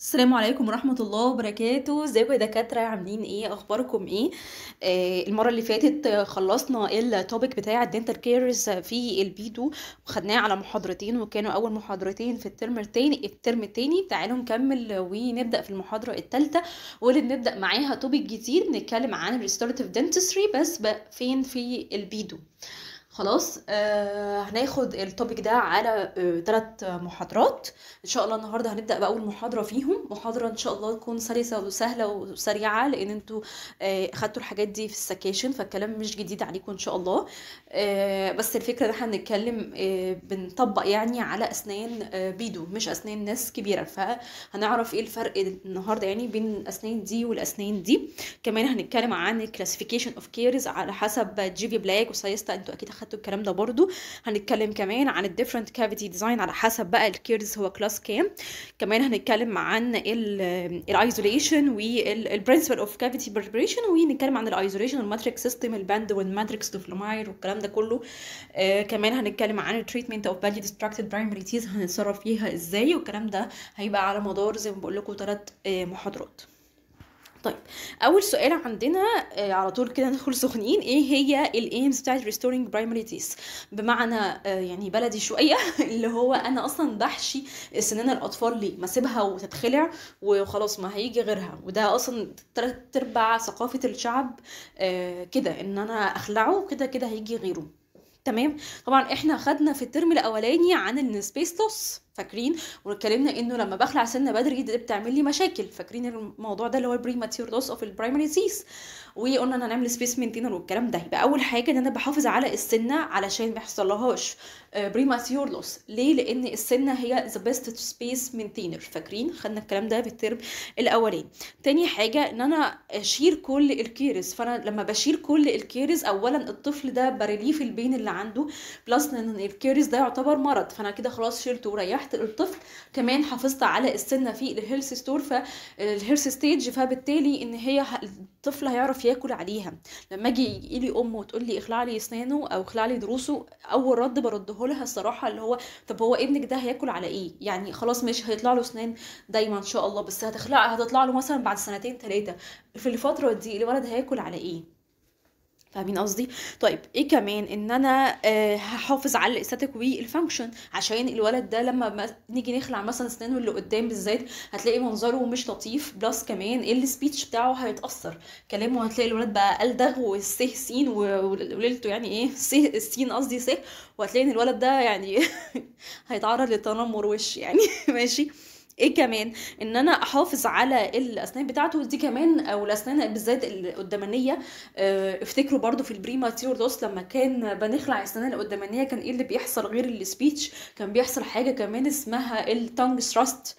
السلام عليكم ورحمة الله وبركاته ازيكم يا دكاترة عاملين ايه اخباركم ايه آه المرة اللي فاتت خلصنا التوبيك بتاع الدنتال كيرز في البيدو وخدناه على محاضرتين وكانوا اول محاضرتين في الترم التاني الترم التاني تعالوا نكمل ونبدأ في المحاضرة التالتة واللي بنبدأ معاها توبيك جديد بنتكلم عن الريستورتيف دنتستري بس بقى فين في البيدو آه خلاص آه هناخد التوبيك ده على ثلاث آه محاضرات ان شاء الله النهارده هنبدا باول محاضره فيهم محاضره ان شاء الله تكون سلسه وسهله وسريعه لان انتوا آه خدتوا الحاجات دي في السكاشن فالكلام مش جديد عليكم ان شاء الله آه بس الفكره ان احنا هنتكلم آه بنطبق يعني على اسنان آه بيدو مش اسنان ناس كبيره فهنعرف ايه الفرق النهارده يعني بين الاسنان دي والاسنان دي كمان هنتكلم عن الكلاسيفيكيشن اوف كيرز على حسب جي بي بلاك وسايستا انتوا اكيد خدتوا الكلام ده برضو هنتكلم كمان عن الديفرنت كافيتي ديزاين على حسب بقى الكيرز هو كلاس كام كمان هنتكلم عن الايزوليشن والبرنسبل اوف كافيتي بريبريشن ونتكلم عن الايزوليشن والماتريكس سيستم الباند والماتريكس دوفلوماير والكلام ده كله آه كمان هنتكلم عن التريتمنت اوف badly ديستراكتد برايمري teeth هنتصرف فيها ازاي والكلام ده هيبقى على مدار زي ما بقول لكم ثلاث آه، محاضرات طيب اول سؤال عندنا آه، على طول كده ندخل سخنين ايه هي الايمز بتاعت ريستورينج برايمري تيس بمعنى آه، يعني بلدي شويه اللي هو انا اصلا بحشي سنان الاطفال ليه ما اسيبها وتتخلع وخلاص ما هيجي غيرها وده اصلا تلات ارباع ثقافه الشعب آه، كده ان انا اخلعه كده كده هيجي غيره تمام طبعا احنا خدنا في الترم الاولاني عن السبيس لوس فاكرين واتكلمنا انه لما بخلع سن بدري دي بتعمل لي مشاكل فاكرين الموضوع ده اللي هو البريماتيور لوس اوف البرايمري سيس وقلنا ان هنعمل سبيس مينتينر والكلام ده يبقى اول حاجه ان انا بحافظ على السنه علشان ما يحصلهاش بريماتيور آه، لوس ليه لان السنه هي ذا بيست سبيس مينتينر فاكرين خدنا الكلام ده في الترم الاولاني تاني حاجه ان انا اشيل كل الكيرز فانا لما بشيل كل الكيرز اولا الطفل ده بريليف البين اللي عنده بلس ان الكيرز ده يعتبر مرض فانا كده خلاص شلته وريحته تحت الطفل كمان حافظت على السنه في الهيلث ستور فالهيلث ستيج فبالتالي ان هي الطفل هيعرف ياكل عليها لما اجي يجي لي امه وتقول لي اخلع لي اسنانه او اخلع لي ضروسه اول رد برده لها الصراحه اللي هو طب هو ابنك ده هياكل على ايه يعني خلاص ماشي هيطلع له اسنان دايما ان شاء الله بس هتخلع هتطلع له مثلا بعد سنتين ثلاثه في الفتره دي الولد هياكل على ايه فاهمين قصدي طيب ايه كمان ان انا آه هحافظ على الاستاتيك والفانكشن عشان الولد ده لما نيجي نخلع مثلا اسنانه اللي قدام بالذات هتلاقي منظره مش لطيف بلس كمان السبيتش بتاعه هيتاثر كلامه هتلاقي الولد بقى الدغ والسه سين وليلته يعني ايه سه السين قصدي سه وهتلاقي ان الولد ده يعني هيتعرض للتنمر وش يعني ماشي ايه كمان ان انا احافظ على الاسنان بتاعته دي كمان او الاسنان بالذات القدامانيه آه، افتكروا برضو في البريما تيور دوس لما كان بنخلع السنان القدامانيه كان ايه اللي بيحصل غير السبيتش كان بيحصل حاجه كمان اسمها التانج ثراست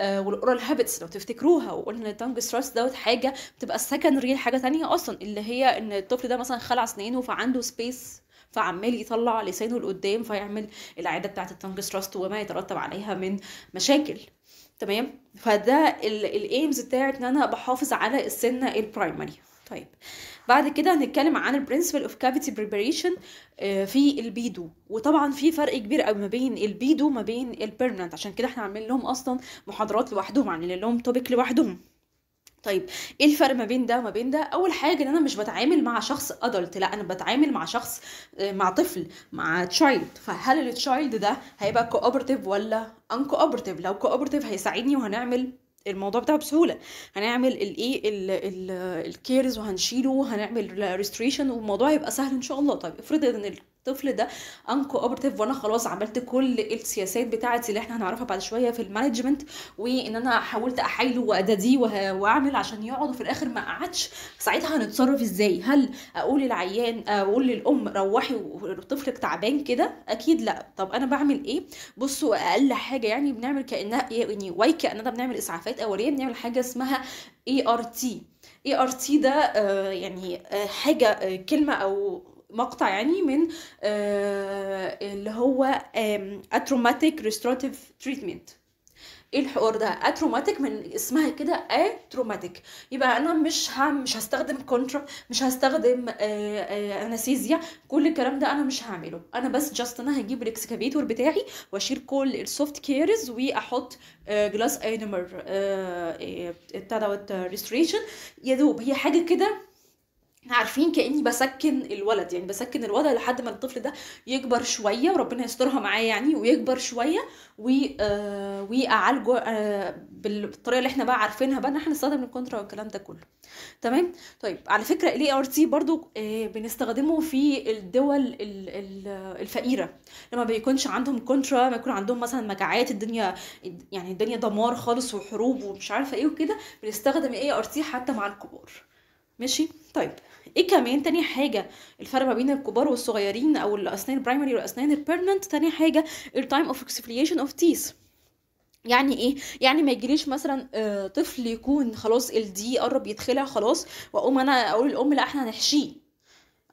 والاورال هابتس لو تفتكروها وقلنا ان التانج ثراست دوت حاجه بتبقى السكندري حاجه تانية اصلا اللي هي ان الطفل ده مثلا خلع اسنانه فعنده سبيس فعمال يطلع لسانه لقدام فيعمل العاده بتاعه التانج ثراست وما يترتب عليها من مشاكل تمام فده الايمز بتاعت ان انا بحافظ على السنه البرايمري طيب بعد كده هنتكلم عن البرنسبل اوف كافيتي بريبريشن في البيدو وطبعا في فرق كبير قوي ما بين البيدو ما بين البيرمننت عشان كده احنا عاملين لهم اصلا محاضرات لوحدهم يعني عاملين لهم توبيك لوحدهم طيب ايه الفرق ما بين ده وما بين ده اول حاجه ان انا مش بتعامل مع شخص ادلت لا انا بتعامل مع شخص آه، مع طفل مع تشايلد فهل التشايلد ده هيبقى كوبرتيف ولا ان كوبرتيف لو كوبرتيف هيساعدني وهنعمل الموضوع بتاعه بسهوله هنعمل الايه الكيرز وهنشيله وهنعمل ريستريشن والموضوع هيبقى سهل ان شاء الله طيب افرض ان الطفل ده ان كوبرتيف وانا خلاص عملت كل السياسات بتاعتي اللي احنا هنعرفها بعد شويه في المانجمنت وان انا حاولت احايله واداديه واعمل عشان يقعد وفي الاخر ما قعدش ساعتها هنتصرف ازاي هل اقول للعيان اقول للام روحي وطفلك تعبان كده اكيد لا طب انا بعمل ايه بصوا اقل حاجه يعني بنعمل كانها إيه، يعني واي كاننا بنعمل اسعافات اوليه بنعمل حاجه اسمها اي ار تي اي ار تي ده آه، يعني آه، حاجه آه، كلمه او مقطع يعني من آه، اللي هو اتروماتيك ريستوراتيف تريتمنت ايه الحوار ده اتروماتيك من اسمها كده اتروماتيك يبقى انا مش هم مش هستخدم كونترا مش هستخدم انستيزيا آه، آه، كل الكلام ده انا مش هعمله انا بس جاست انا هجيب الاكسكافيتور بتاعي واشيل كل السوفت كيرز واحط جلاس اينمر بتاع دوت ريستريشن يا دوب هي حاجه كده عارفين كاني بسكن الولد يعني بسكن الولد لحد ما الطفل ده يكبر شويه وربنا يسترها معاه يعني ويكبر شويه واعالجه آه، بالطريقه اللي احنا بقى عارفينها بقى ان احنا نستخدم الكونترا والكلام ده كله تمام طيب على فكره الاي ار تي برضو آه، بنستخدمه في الدول الفقيره لما بيكونش عندهم كونترا ما يكون عندهم مثلا مجاعات الدنيا يعني الدنيا دمار خالص وحروب ومش عارفه ايه وكده بنستخدم الاي ار تي حتى مع الكبار ماشي طيب ايه كمان تاني حاجه الفرق ما بين الكبار والصغيرين او الاسنان البرايمري والاسنان البيرمننت تاني حاجه التايم اوف اكسفليشن اوف تيث يعني ايه يعني ما يجيليش مثلا آه، طفل يكون خلاص الدي قرب يدخلها خلاص واقوم انا اقول الام لا احنا هنحشيه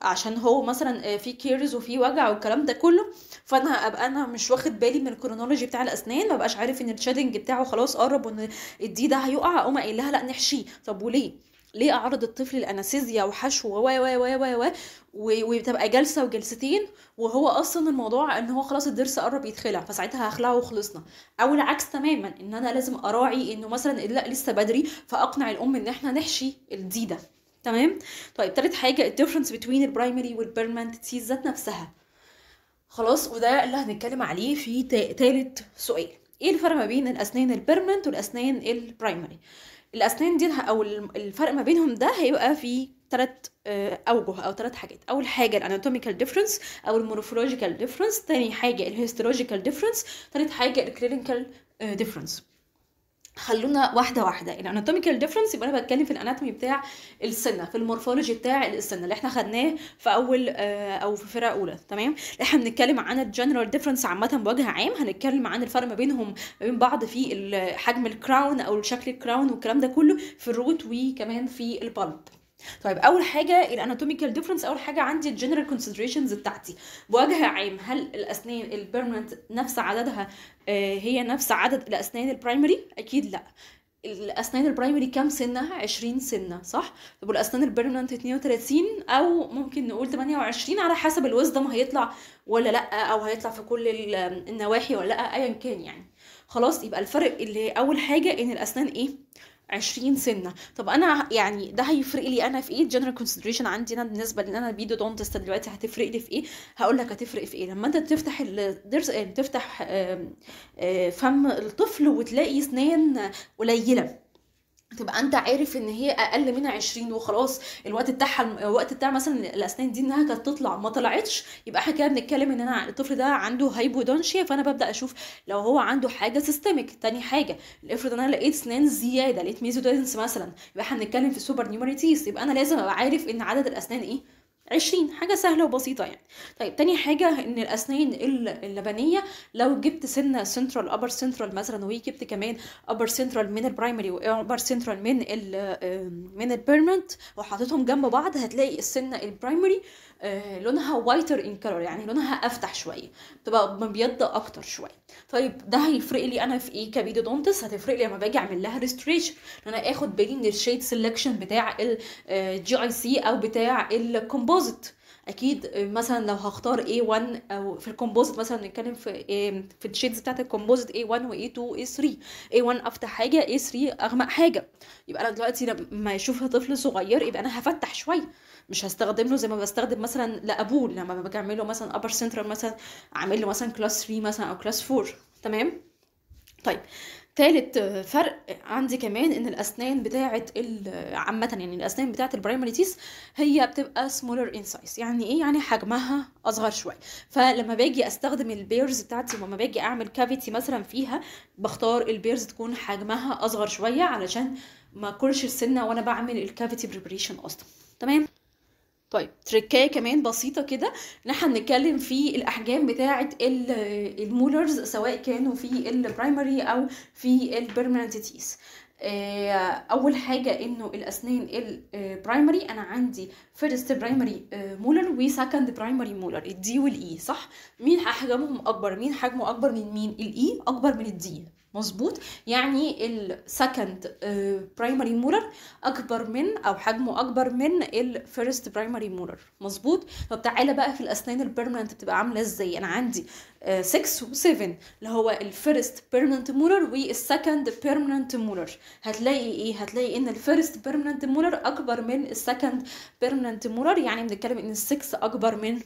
عشان هو مثلا آه، في كيرز وفي وجع والكلام ده كله فانا ابقى انا مش واخد بالي من الكرونولوجي بتاع الاسنان ما بقاش عارف ان الشادنج بتاعه خلاص قرب وان الدي ده هيقع اقوم قايل لها لا نحشيه طب وليه ليه اعرض الطفل لانستيزيا وحشو و و و و و وبتبقى جلسه وجلستين وهو اصلا الموضوع ان هو خلاص الضرس قرب يتخلع فساعتها هخلعه وخلصنا او العكس تماما ان انا لازم اراعي انه مثلا لا لسه بدري فاقنع الام ان احنا نحشي الدي ده تمام طيب تالت حاجه الديفرنس بتوين البرايمري والبيرمنت تيز ذات نفسها خلاص وده اللي هنتكلم عليه في تالت سؤال ايه الفرق ما بين الاسنان البيرمنت والاسنان البرايمري الاسنان دي او الفرق ما بينهم ده هيبقى في ثلاث آه، اوجه او ثلاث حاجات اول حاجه الاناتوميكال ديفرنس او المورفولوجيكال ديفرنس ثاني حاجه الهيستولوجيكال ديفرنس ثالث حاجه الكلينيكال آه، ديفرنس خلونا واحدة واحدة الاناتوميكال ديفرنس يبقى انا بتكلم في الاناتومي بتاع السنة في المورفولوجي بتاع السنة اللي احنا خدناه في اول آه، او في فرقة اولى تمام احنا بنتكلم عن الجنرال ديفرنس عامة بوجه عام هنتكلم عن الفرق ما بينهم ما بين بعض في حجم الكراون او شكل الكراون والكلام ده كله في الروت وكمان في البلب طيب اول حاجه الاناتوميكال ديفرنس اول حاجه عندي الجنرال كونسيدريشنز بتاعتي بوجه عام هل الاسنان البيرمننت نفس عددها آه، هي نفس عدد الاسنان البرايمري اكيد لا الاسنان البرايمري كام سنه 20 سنه صح طب والاسنان البيرمننت 32 او ممكن نقول 28 على حسب الوزدم هيطلع ولا لا او هيطلع في كل النواحي ولا لا ايا كان يعني خلاص يبقى الفرق اللي اول حاجه ان الاسنان ايه 20 سنه طب انا يعني ده هيفرق لي انا في ايه الجنرال كونسيدريشن عندي انا بالنسبه لان انا بيدو دونتست دلوقتي هتفرق لي في ايه هقول لك هتفرق في ايه لما انت تفتح الضرس تفتح فم الطفل وتلاقي اسنان قليله تبقى انت عارف ان هي اقل منها 20 وخلاص الوقت بتاعها الوقت بتاع مثلا الاسنان دي انها كانت تطلع ما طلعتش يبقى احنا كده بنتكلم ان انا الطفل ده عنده هايبودونشيا فانا ببدا اشوف لو هو عنده حاجه سيستميك تاني حاجه افرض انا لقيت اسنان زياده لقيت ميزودونس مثلا يبقى احنا بنتكلم في سوبر نيومري يبقى انا لازم ابقى عارف ان عدد الاسنان ايه عشرين حاجة سهلة وبسيطة يعني طيب تاني حاجة ان الاسنان اللبنية لو جبت سنة سنترال ابر سنترال مثلا وجبت كمان ابر سنترال من البرايمري وابر سنترال من ال من البيرمنت وحطيتهم جنب بعض هتلاقي السنة البرايمري آه، لونها وايتر ان كلر يعني لونها افتح شويه بتبقى مبيضه اكتر شويه طيب ده هيفرق لي انا في ايه كبيدودونتس هتفرق لي لما باجي اعمل لها ريستريشن ان انا اخد بالي من الشيد سيلكشن بتاع الجي اي آه، سي او بتاع الكومبوزيت اكيد آه، مثلا لو هختار A1 او في الكومبوزيت مثلا نتكلم في في الشيدز بتاعت الكومبوزيت A1 و A2 و A3 A1 افتح حاجه A3 اغمق حاجه يبقى انا دلوقتي لما يشوفها طفل صغير يبقى انا هفتح شويه مش هستخدم له زي ما بستخدم مثلا لابوه لما بعمل له مثلا ابر سنترال مثلا اعمل له مثلا كلاس 3 مثلا او كلاس 4 تمام طيب تالت فرق عندي كمان ان الاسنان بتاعه عامه يعني الاسنان بتاعه البرايمري تيس هي بتبقى سمولر ان سايز يعني ايه يعني حجمها اصغر شويه فلما باجي استخدم البيرز بتاعتي لما باجي اعمل كافيتي مثلا فيها بختار البيرز تكون حجمها اصغر شويه علشان ما كلش السنه وانا بعمل الكافيتي بريبريشن اصلا تمام طيب تركايه كمان بسيطة كده ان احنا هنتكلم في الأحجام بتاعة آه، المولرز سواء كانوا في البرايمري أو في البرمننت تيث آه، أول حاجة إنه الأسنان البرايمري آه، أنا عندي فيرست برايمري مولر وسكند برايمري مولر الدي والإي صح؟ مين أحجامهم أكبر؟ مين حجمه أكبر من مين؟ الإي أكبر من الدي مظبوط يعني السكند برايمري مولر اكبر من او حجمه اكبر من الفيرست برايمري مولر مظبوط طب تعالى بقى في الاسنان البيرمننت بتبقى عامله ازاي انا عندي 6 آه، و7 اللي هو الفيرست بيرمننت مولر والسكند بيرمننت مولر هتلاقي ايه هتلاقي ان الفيرست بيرمننت مولر اكبر من السكند بيرمننت مولر يعني بنتكلم ان ال6 اكبر من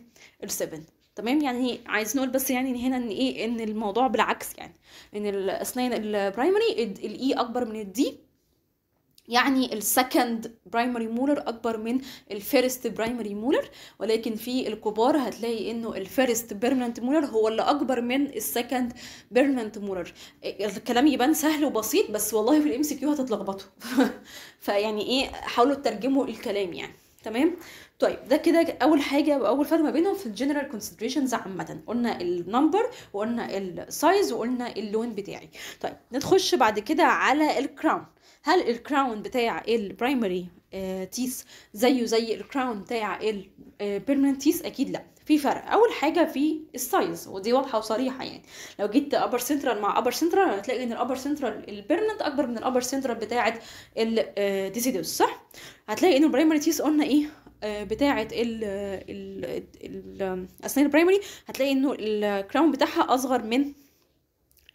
ال7 تمام يعني عايز نقول بس يعني هنا ان ايه ان الموضوع بالعكس يعني ان الاسنان البرايمري الاي e اكبر من الدي يعني السكند برايمري مولر اكبر من الفيرست برايمري مولر ولكن في الكبار هتلاقي انه الفيرست بيرمننت مولر هو اللي اكبر من السكند بيرمننت مولر الكلام يبان سهل وبسيط بس والله في الام سي كيو هتتلخبطوا فيعني ايه حاولوا تترجموا الكلام يعني تمام طيب ده كده اول حاجه واول فرق ما بينهم في الجنرال كونسيدريشنز عامه قلنا النمبر وقلنا السايز وقلنا اللون بتاعي طيب نخش بعد كده على الكراون هل الكراون بتاع البرايمري آه، تيس زيه زي الكراون بتاع البيرمننت تيس آه، اكيد لا في فرق اول حاجه في السايز ودي واضحه وصريحه يعني لو جيت ابر سنترال مع ابر سنترال هتلاقي ان الابر سنترال البيرمنت اكبر من الابر سنترال بتاعه الديسيدوس آه، صح هتلاقي ان البرايمري تيس قلنا ايه آه، بتاعه الاسنان آه، البرايمري هتلاقي انه الكراون بتاعها اصغر من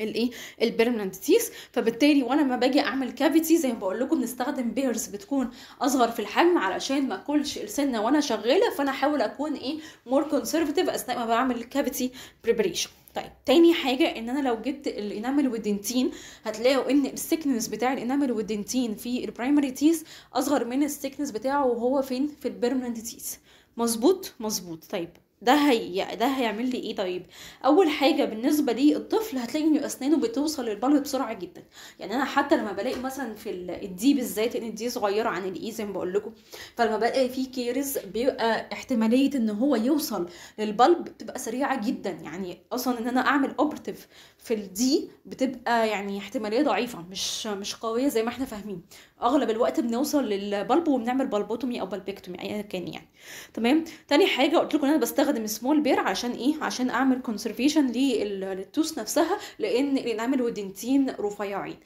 الايه البيرمننت تيث فبالتالي وانا لما باجي اعمل كافيتي زي ما بقول لكم بنستخدم بيرز بتكون اصغر في الحجم علشان ما اكلش السنه وانا شغاله فانا احاول اكون ايه مور كونسرفاتيف اثناء ما بعمل الكافيتي بريبريشن طيب تاني حاجة ان انا لو جبت الانامل والدنتين هتلاقوا ان السكنس بتاع الانامل والدنتين في البرايمري تيث اصغر من السكنس بتاعه وهو فين في البيرمننت تيث مظبوط مظبوط طيب ده هي ده هيعمل لي ايه طيب اول حاجه بالنسبه لي الطفل هتلاقي ان اسنانه بتوصل للبلغ بسرعه جدا يعني انا حتى لما بلاقي مثلا في الدي بالذات ان الدي صغيره عن الاي زي ما بقول لكم فلما بلاقي في كيرز بيبقى احتماليه ان هو يوصل للبلب بتبقى سريعه جدا يعني اصلا ان انا اعمل اوبرتيف في الدي بتبقى يعني احتماليه ضعيفه مش مش قويه زي ما احنا فاهمين اغلب الوقت بنوصل للبلب وبنعمل بلبوتومي او بلبكتومي ايا كان يعني تمام تاني حاجه قلت لكم انا بستخدم بستخدم سمول بير عشان ايه عشان اعمل كونسرفيشن للتوس نفسها لان الانعام ودنتين رفيعين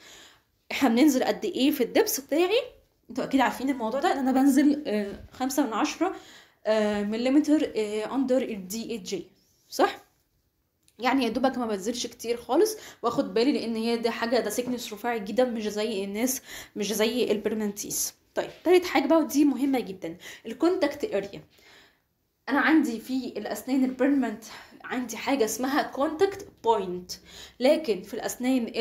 احنا بننزل قد ايه في الدبس بتاعي انتوا اكيد عارفين الموضوع ده ان انا بنزل آه، خمسة من عشرة مليمتر اندر الدي جي صح يعني يا دوبك ما بنزلش كتير خالص واخد بالي لان هي دي حاجه ده سيكنس رفيع جدا مش زي الناس مش زي البرمنتيس طيب تالت حاجه بقى ودي مهمه جدا الكونتاكت اريا انا عندي في الاسنان البيرمنت عندي حاجه اسمها كونتاكت بوينت لكن في الاسنان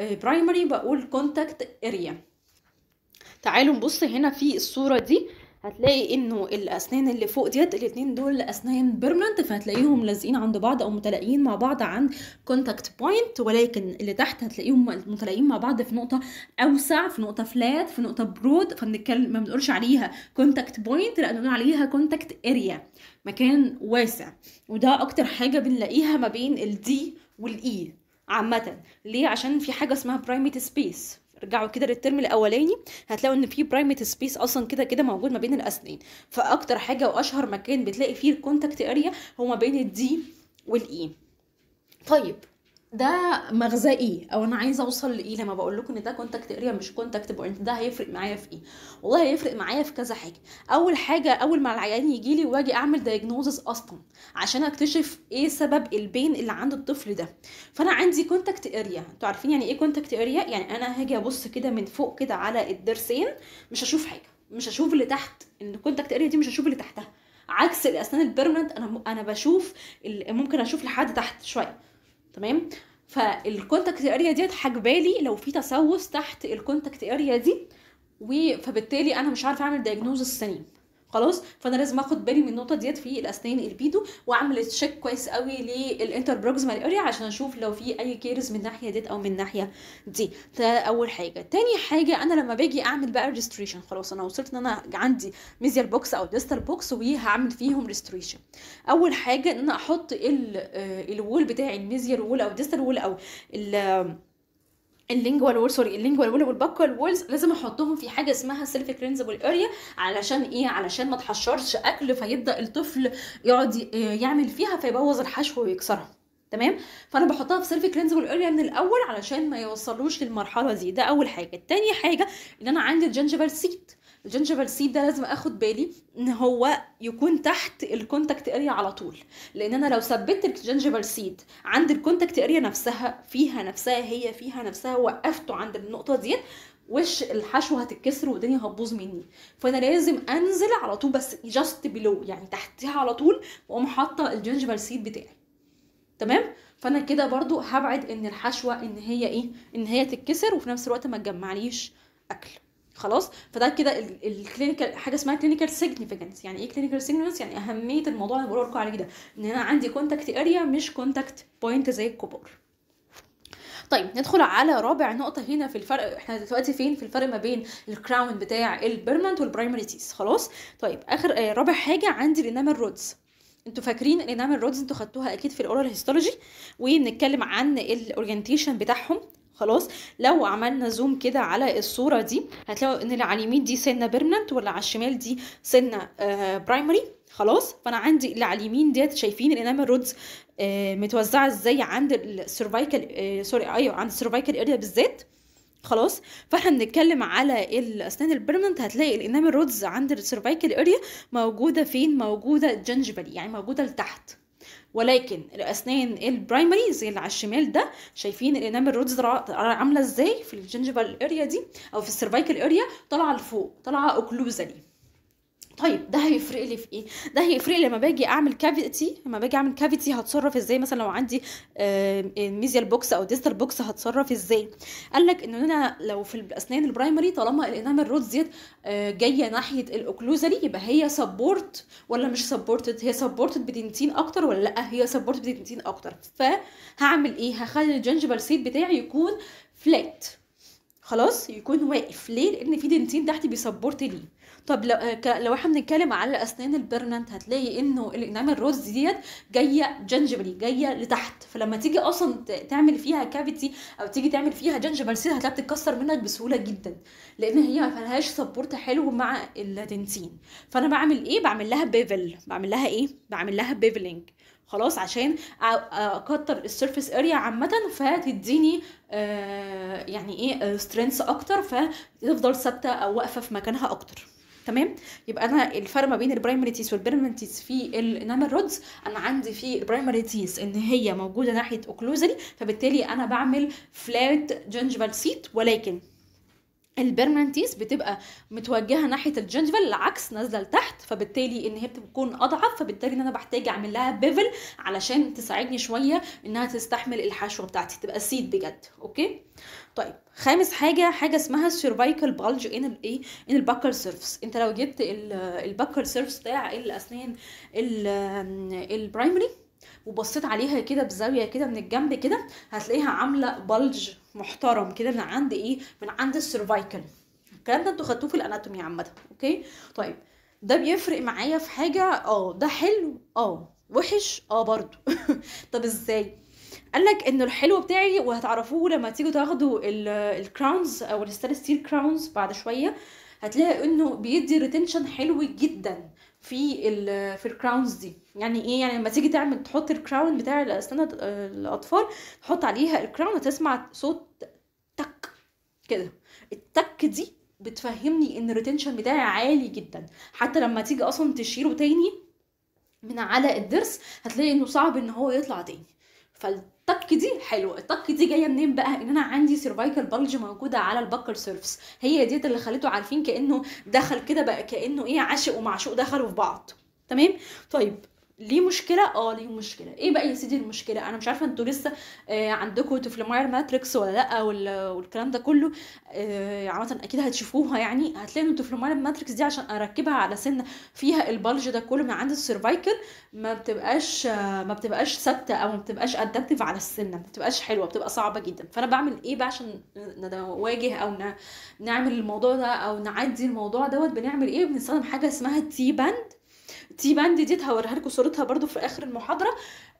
البرايمري آه، بقول كونتاكت اريا تعالوا نبص هنا في الصوره دي هتلاقي انه الاسنان اللي فوق ديت الاتنين دول اسنان بيرمننت فهتلاقيهم لازقين عند بعض او متلاقيين مع بعض عند كونتاكت بوينت ولكن اللي تحت هتلاقيهم متلاقيين مع بعض في نقطه اوسع في نقطه فلات في نقطه برود فبنتكلم ما بنقولش عليها كونتاكت بوينت لا بنقول عليها كونتاكت اريا مكان واسع وده اكتر حاجه بنلاقيها ما بين الدي والاي e عامه ليه عشان في حاجه اسمها برايميت سبيس رجعوا كده للترم الاولاني هتلاقوا ان في برايمت سبيس اصلا كده كده موجود ما بين الاسنان فاكتر حاجه واشهر مكان بتلاقي فيه الكونتاكت اريا هو ما بين الدي والاي e. طيب ده مغزى ايه او انا عايزه اوصل لايه لما بقول لكم ان ده كونتاكت اريا مش كونتاكت بوينت ده هيفرق معايا في ايه والله هيفرق معايا في كذا حاجه اول حاجه اول ما العيان يجي لي واجي اعمل دايجنوزس اصلا عشان اكتشف ايه سبب البين اللي عند الطفل ده فانا عندي كونتاكت اريا انتوا عارفين يعني ايه كونتاكت اريا يعني انا هاجي ابص كده من فوق كده على الضرسين مش هشوف حاجه مش هشوف اللي تحت الكونتاكت اريا دي مش هشوف اللي تحتها عكس الاسنان البيرمننت انا انا بشوف ممكن اشوف لحد تحت شويه تمام فالكونتاكت اريا ديت حجبالي لو في تسوس تحت الكونتاكت اريا دي فبالتالي انا مش عارفه اعمل دايجنوز السليم خلاص فانا لازم اخد بالي من النقطه ديت في الاسنان البيدو واعمل تشيك كويس قوي بروكسيمال اريا عشان اشوف لو في اي كيرز من الناحيه ديت او من الناحيه دي ده اول حاجه تاني حاجه انا لما باجي اعمل بقى ريستريشن خلاص انا وصلت ان انا عندي ميزيال بوكس او ديستال بوكس وهعمل فيهم ريستريشن اول حاجه ان انا احط الوول آه، بتاعي الميزيال وول او ديستال وول او ال اللينجوال وول سوري اللينجوال وول والباكوال وولز لازم احطهم في حاجه اسمها سيلف كلينزبل اريا علشان ايه علشان ما تحشرش اكل فيبدا الطفل يقعد يعمل فيها فيبوظ الحشو ويكسرها تمام فانا بحطها في سيلف كلينزبل اريا من الاول علشان ما يوصلوش للمرحله دي ده اول حاجه تاني حاجه ان انا عندي الجنجبل سيت الجنجبل سيد ده لازم اخد بالي ان هو يكون تحت الكونتاكت اريا على طول لان انا لو ثبت الجنجبل سيد عند الكونتاكت اريا نفسها فيها نفسها هي فيها نفسها وقفته عند النقطه دي وش الحشو هتتكسر والدنيا هتبوظ مني فانا لازم انزل على طول بس جاست بلو يعني تحتها على طول واقوم حاطه الجنجبل سيد بتاعي تمام فانا كده برضو هبعد ان الحشوه ان هي ايه ان هي تتكسر وفي نفس الوقت ما تجمعليش اكل خلاص فده كده الكلينيكال حاجه اسمها كلينيكال سيجنيفيكانس يعني ايه كلينيكال سيجنيفيكانس يعني اهميه الموضوع اللي بقول لكم عليه ده ان انا عندي كونتاكت اريا مش كونتاكت بوينت زي الكبار طيب ندخل على رابع نقطة هنا في الفرق احنا دلوقتي فين في الفرق ما بين الكراون بتاع البيرمنت والبرايمري تيس خلاص طيب اخر آه رابع حاجة عندي الانامل رودز انتوا فاكرين الانامل رودز انتوا خدتوها اكيد في الاورال هيستولوجي وبنتكلم عن الاورينتيشن بتاعهم خلاص لو عملنا زوم كده على الصوره دي هتلاقوا ان اللي على اليمين دي سنه بيرمننت واللي على الشمال دي سنه آه برايمري خلاص فانا عندي اللي على اليمين ديت شايفين الانامل رودز آه متوزعه ازاي عند السيرفايكال آه سوري ايوه عند السيرفايكال اريا بالذات خلاص فاحنا بنتكلم على الاسنان البيرمننت هتلاقي الانامل رودز عند السيرفايكال اريا موجوده فين موجوده جنجبلي يعني موجوده لتحت ولكن الاسنان البرايمريز اللي على الشمال ده شايفين الانامل رودز عامله ازاي في الجنجبال اريا دي او في السيرفايكال اريا طالعه لفوق طالعه اوكلوزالي طيب ده هيفرق لي في ايه ده هيفرق لي لما باجي اعمل كافيتي لما باجي اعمل كافيتي هتصرف ازاي مثلا لو عندي آه، ميزيال بوكس او ديستال بوكس هتصرف ازاي قال لك ان انا لو في الاسنان البرايمري طالما الانامل رود زيت آه، جايه ناحيه الاوكلوزري يبقى هي سبورت ولا مش سبورتد هي سبورتد بدنتين اكتر ولا لا هي سبورتد بدنتين اكتر فهعمل ايه هخلي الجنجبال سيت بتاعي يكون فلات خلاص يكون واقف ليه لان في دنتين تحت بيسبورت ليه طب لو آه، لو احنا بنتكلم على الاسنان البرنانت هتلاقي انه الانعام الرز ديت جايه جنجبري جايه لتحت فلما تيجي اصلا تعمل فيها كافيتي او تيجي تعمل فيها جنجبر سيل هتلاقي بتتكسر منك بسهوله جدا لان هي ما فيهاش سبورت حلو مع الدنتين فانا بعمل ايه بعمل لها بيفل بعمل لها ايه بعمل لها بيفلينج خلاص عشان اكتر السيرفيس اريا عامه فتديني آه، يعني ايه سترينث آه، اكتر فتفضل ثابته او واقفه في مكانها اكتر تمام يبقى انا الفرق ما بين البرايمري تيس والبيرمنت تيس في الانامل رودز انا عندي في البرايمري تيس ان هي موجوده ناحيه اوكلوزري فبالتالي انا بعمل فلات جنجفال سيت ولكن البرمنتيس بتبقى متوجهه ناحيه الجنجفل العكس نازله لتحت فبالتالي ان هي بتكون اضعف فبالتالي ان انا بحتاج اعمل لها بيفل علشان تساعدني شويه انها تستحمل الحشوه بتاعتي تبقى سيت بجد اوكي طيب خامس حاجه حاجه اسمها السيرفايكال بالج ان الايه ان الباكر سيرفس انت لو جبت الباكر سيرفس بتاع الاسنان البرايمري وبصيت عليها كده بزاويه كده من الجنب كده هتلاقيها عامله بلج محترم كده من عند ايه من عند السيرفايكال الكلام ده انتوا خدتوه في الاناتومي عامه اوكي طيب ده بيفرق معايا في حاجه اه ده حلو اه وحش اه برضو طب ازاي قال لك انه الحلو بتاعي وهتعرفوه لما تيجوا تاخدوا الكراونز او الستانلس ستيل كراونز بعد شويه هتلاقي انه بيدي ريتنشن حلو جدا في الـ في الكراونز دي يعني ايه يعني لما تيجي تعمل تحط الكراون بتاع الاسنان آه، الاطفال تحط عليها الكراون وتسمع صوت تك كده التك دي بتفهمني ان الريتنشن بتاعي عالي جدا حتى لما تيجي اصلا تشيله تاني من على الضرس هتلاقي انه صعب ان هو يطلع تاني فال الطك دي حلوه الطك دي جايه منين بقى ان انا عندي سيرفايكال بلج موجوده على البكر سيرفس هي ديت اللي خليته عارفين كانه دخل كده بقى كانه ايه عاشق ومعشوق دخلوا في بعض تمام طيب ليه مشكله اه ليه مشكله ايه بقى يا سيدي المشكله انا مش عارفه انتوا لسه آه عندكم ماير ماتريكس ولا لا والكلام ده كله آه عامه اكيد هتشوفوها يعني هتلاقي ان ماير ماتريكس دي عشان اركبها على سنه فيها البلج ده كله من عند السيرفايكل ما بتبقاش آه ما بتبقاش ثابته او ما بتبقاش ادابتيف على السنه ما بتبقاش حلوه بتبقى صعبه جدا فانا بعمل ايه بقى عشان نواجه او نعمل الموضوع ده او نعدي الموضوع دوت بنعمل ايه بنستخدم حاجه اسمها تي باند تي باند ديت هوريها لكم صورتها برده في اخر المحاضره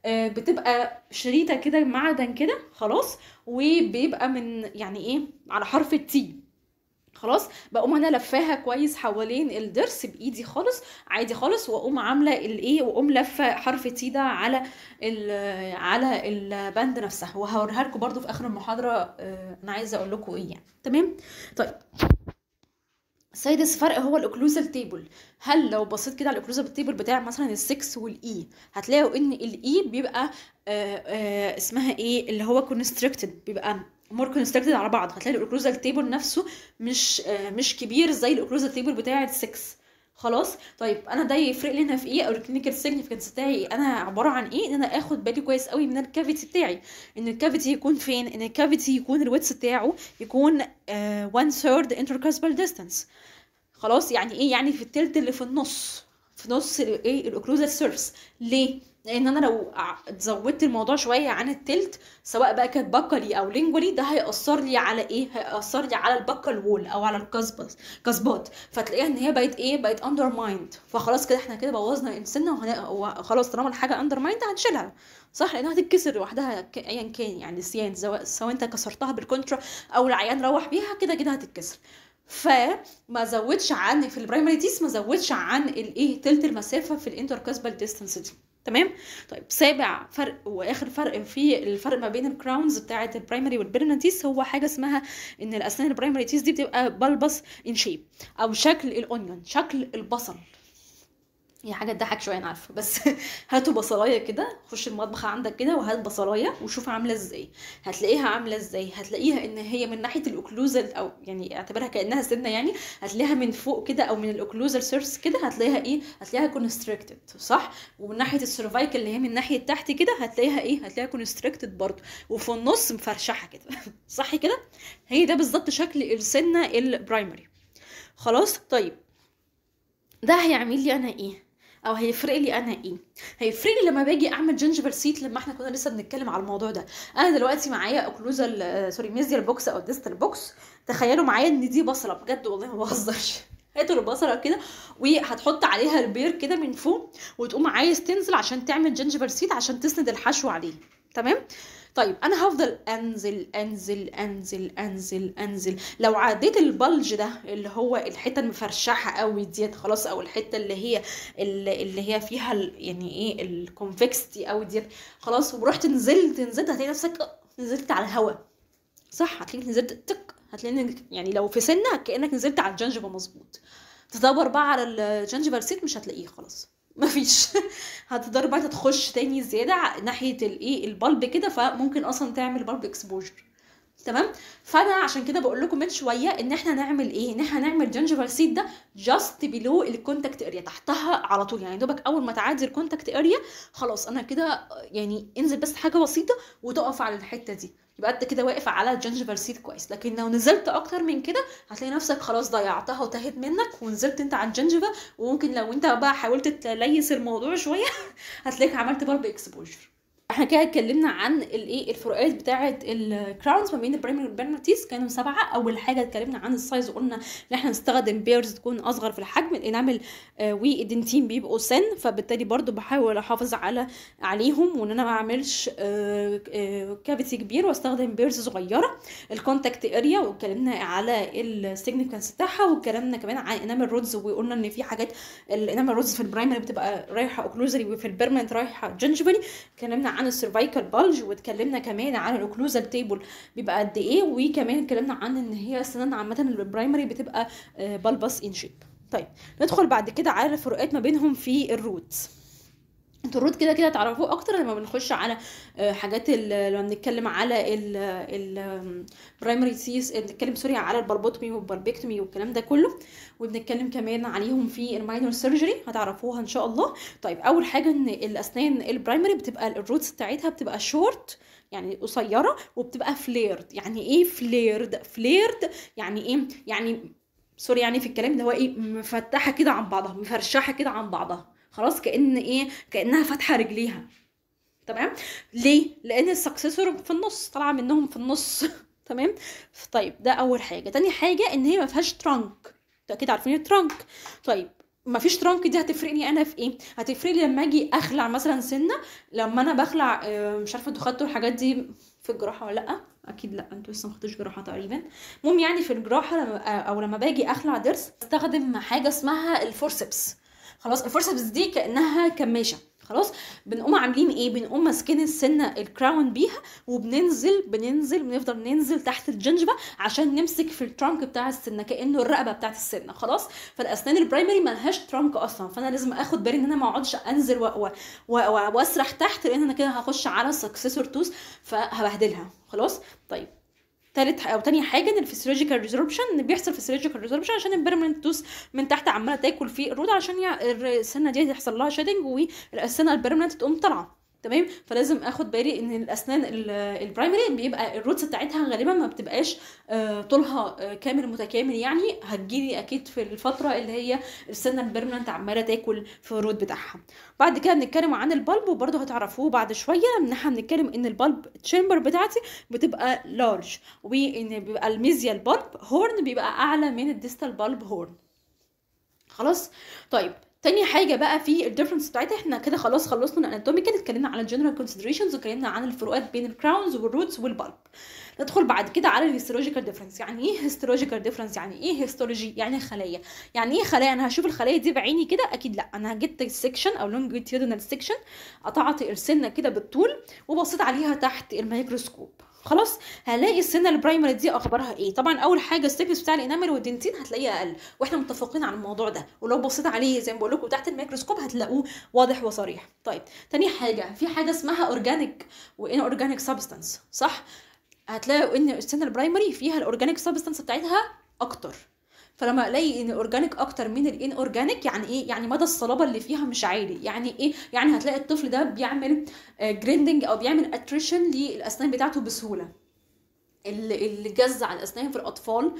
آه، بتبقى شريطه كده معدن كده خلاص وبيبقى من يعني ايه على حرف التي خلاص بقوم انا لفاها كويس حوالين الضرس بايدي خالص عادي خالص واقوم عامله الايه واقوم لفه حرف تي ده على الـ على الباند نفسها وهوريها لكم برده في اخر المحاضره آه، انا عايزه اقول لكم ايه يعني تمام طيب سادس فرق هو الاوكلوزال تيبل هل لو بصيت كده على الاوكلوزال تيبل بتاع مثلا ال6 والاي e، هتلاقوا ان الاي e بيبقى آآ آه، آآ آه، اسمها ايه اللي هو كونستريكتد بيبقى مور كونستريكتد على بعض هتلاقي الاوكلوزال تيبل نفسه مش آه، مش كبير زي الاوكلوزال تيبل بتاع ال6 خلاص طيب انا ده يفرق لنا في ايه او الكلينيكال سيجنيفيكانس بتاعي انا عباره عن ايه ان انا اخد بالي كويس قوي من الكافيتي بتاعي ان الكافيتي يكون فين ان الكافيتي يكون الويتس بتاعه يكون 1 ثيرد انتركاسبل ديستانس خلاص يعني ايه يعني في التلت اللي في النص في نص الايه الاوكلوزال سيرفس ليه لان انا لو زودت الموضوع شويه عن التلت سواء بقى كانت بكلي او لينجولي ده هيأثر لي على ايه هيأثر لي على البكل وول او على الكسبات كسبات فتلاقيها ان هي بقت ايه بقت اندر مايند فخلاص كده احنا كده بوظنا انسنا وخلاص طالما الحاجه اندر مايند هنشيلها صح لانها هتتكسر لوحدها ايا كان يعني نسيان سواء سواء انت كسرتها بالكونترا او العيان روح بيها كده كده هتتكسر فما زودش عن في البرايمري ديس ما زودش عن الايه تلت المسافه في الانتر كاسبال ديستانس دي تمام طيب سابع فرق واخر فرق في الفرق ما بين الكراونز بتاعه البرايمري والبرمننتيس هو حاجه اسمها ان الاسنان البرايمري تيس دي بتبقى بلبس ان شيب او شكل الاونيون شكل البصل هي يعني حاجه تضحك شويه انا عارفه بس هاتوا بصلايه كده خش المطبخ عندك كده وهات بصلايه وشوف عامله ازاي هتلاقيها عامله ازاي هتلاقيها ان هي من ناحيه الاوكلوزل او يعني اعتبرها كانها سنه يعني هتلاقيها من فوق كده او من الاوكلوزل سيرفس كده هتلاقيها ايه هتلاقيها كونستريكتد صح ومن ناحيه السيرفايكال اللي هي من ناحيه تحت كده هتلاقيها ايه هتلاقيها كونستريكتد برضو وفي النص مفرشحه كده صح كده هي ده بالظبط شكل السنه البرايمري خلاص طيب ده هيعمل لي انا ايه او هيفرق لي انا ايه هيفرق لي لما باجي اعمل جينجبر سيت لما احنا كنا لسه بنتكلم على الموضوع ده انا دلوقتي معايا اوكلوزال سوري ميزيال بوكس او ديستال بوكس تخيلوا معايا ان دي بصله بجد والله ما بهزرش هاتوا البصله كده وهتحط عليها البير كده من فوق وتقوم عايز تنزل عشان تعمل جينجبر سيت عشان تسند الحشو عليه تمام طيب انا هفضل انزل انزل انزل انزل انزل لو عديت البلج ده اللي هو الحته المفرشحه قوي ديت خلاص او الحته اللي هي اللي هي فيها يعني ايه الكونفكستي قوي ديت خلاص ورحت نزلت نزلت هتلاقي نفسك نزلت على الهواء صح هتلاقيك نزلت تك هتلاقي يعني لو في سنك كانك نزلت على الجنجبه مظبوط تدور بقى على الجنجبه سيت مش هتلاقيه خلاص مفيش هتضطر بقى تخش تاني زياده ناحيه الايه البلب كده فممكن اصلا تعمل بلب اكسبوجر تمام فانا عشان كده بقول لكم من شويه ان احنا نعمل ايه ان احنا نعمل جنجفال سيد ده جاست بيلو الكونتاكت اريا تحتها على طول يعني دوبك اول ما تعدي الكونتاكت اريا خلاص انا كده يعني انزل بس حاجه بسيطه وتقف على الحته دي يبقى انت كده واقف على الجنجفر سيت كويس لكن لو نزلت اكتر من كده هتلاقي نفسك خلاص ضيعتها وتاهت منك ونزلت انت على الجنجفه وممكن لو انت بقى حاولت تليس الموضوع شويه هتلاقيك عملت برب اكسبوجر احنا كده اتكلمنا عن الايه الفروقات بتاعه الكراونز ما بين البرايمري والبيرنتيز كانوا سبعه اول حاجه اتكلمنا عن السايز وقلنا ان احنا نستخدم بيرز تكون اصغر في الحجم الانامل آه ادنتين بيبقوا سن فبالتالي برضو بحاول احافظ على عليهم وان انا ما اعملش آه آه كافيتي كبير واستخدم بيرز صغيره الكونتاكت اريا واتكلمنا على السيجنيفيكانس بتاعها واتكلمنا كمان عن انامل رودز وقلنا ان في حاجات الانامل رودز في البرايمري بتبقى رايحه اوكلوزري وفي البيرمنت رايحه جنجبري اتكلمنا عن السيرفايكال بالج واتكلمنا كمان عن الاوكلوزال تيبل بيبقى قد ايه وكمان اتكلمنا عن ان هي السنان عامه البرايمري بتبقى بالبس ان شيب طيب ندخل بعد كده على الفروقات ما بينهم في الروتس انتوا كده كده تعرفوه اكتر لما بنخش على آه، حاجات لما بنتكلم على البرايمري سيس آه، بنتكلم سوري على البربوتومي والبربيكتومي والكلام ده كله وبنتكلم كمان عليهم في الماينور سيرجري هتعرفوها ان شاء الله طيب اول حاجه ان الاسنان البرايمري بتبقى الروتس بتاعتها بتبقى شورت يعني قصيره وبتبقى فليرد يعني ايه فليرد فليرد يعني ايه يعني سوري يعني في الكلام ده هو ايه مفتحه كده عن بعضها مفرشحه كده عن بعضها خلاص كان ايه كانها فاتحه رجليها تمام ليه لان السكسسور في النص طالعه منهم في النص تمام طيب ده اول حاجه تاني حاجه ان هي ما فيهاش ترانك انتوا اكيد عارفين الترانك طيب ما فيش ترانك دي هتفرقني انا في ايه هتفرق لي لما اجي اخلع مثلا سنه لما انا بخلع آه، مش عارفه انتوا خدتوا الحاجات دي في الجراحه ولا لا اكيد لا انتوا لسه ما خدتوش جراحه تقريبا المهم يعني في الجراحه آه، او لما باجي اخلع ضرس بستخدم حاجه اسمها الفورسبس خلاص الفورسبس دي كانها كماشه خلاص بنقوم عاملين ايه بنقوم ماسكين السنه الكراون بيها وبننزل بننزل بنفضل ننزل تحت الجنجبه عشان نمسك في الترانك بتاع السنه كانه الرقبه بتاعت السنه خلاص فالاسنان البرايمري ملهاش ترانك اصلا فانا لازم اخد بالي ان انا ما اقعدش انزل واسرح تحت لان انا كده هخش على السكسيسور توس فهبهدلها خلاص طيب تالت او تاني حاجه ان الفسيولوجيكال ريزوربشن بيحصل فسيولوجيكال ريزوربشن عشان البيرمننت توس من تحت عماله تاكل في الروت عشان السنه دي هيحصل لها شيدنج والسنه البيرمننت تقوم طالعه تمام فلازم اخد بالي ان الاسنان البرايمري بيبقى الروتس بتاعتها غالبا ما بتبقاش آه، طولها آه، كامل متكامل يعني هتجيلي اكيد في الفتره اللي هي السنه البرمننت عماله تاكل في الروت بتاعها بعد كده نتكلم عن البلب وبرده هتعرفوه بعد شويه ان احنا بنتكلم ان البلب تشامبر بتاعتي بتبقى لارج وان بيبقى الميزيال بالب هورن بيبقى اعلى من الديستال بالب هورن خلاص طيب تاني حاجه بقى في الديفرنس بتاعتها احنا كده خلاص خلصنا الاناتوميكال اتكلمنا على الجنرال كونسيدريشنز واتكلمنا عن الفروقات بين الكراونز والروتس والبالب ندخل بعد كده على الهيستولوجيكال ديفرنس يعني ايه هيستولوجيكال ديفرنس يعني ايه هيستولوجي يعني خلايا يعني ايه خلايا انا هشوف الخلايا دي بعيني كده اكيد لا انا جبت السكشن او لونجيتيودنال سكشن قطعت السنه كده بالطول وبصيت عليها تحت الميكروسكوب خلاص هنلاقي السنه البرايمري دي اخبارها ايه طبعا اول حاجه الثيكنس بتاع الانامل والدنتين هتلاقيها اقل واحنا متفقين على الموضوع ده ولو بصيت عليه زي ما بقول لكم تحت الميكروسكوب هتلاقوه واضح وصريح طيب تاني حاجه في حاجه اسمها اورجانيك وان اورجانيك سبستانس صح هتلاقوا ان السنه البرايمري فيها الاورجانيك سبستانس بتاعتها اكتر فلما الاقي ان الاورجانيك اكتر من الان اورجانيك يعني ايه يعني مدى الصلابه اللي فيها مش عالي يعني ايه يعني هتلاقي الطفل ده بيعمل جريندنج آه، او بيعمل اتريشن للاسنان بتاعته بسهوله الجز على الاسنان في الاطفال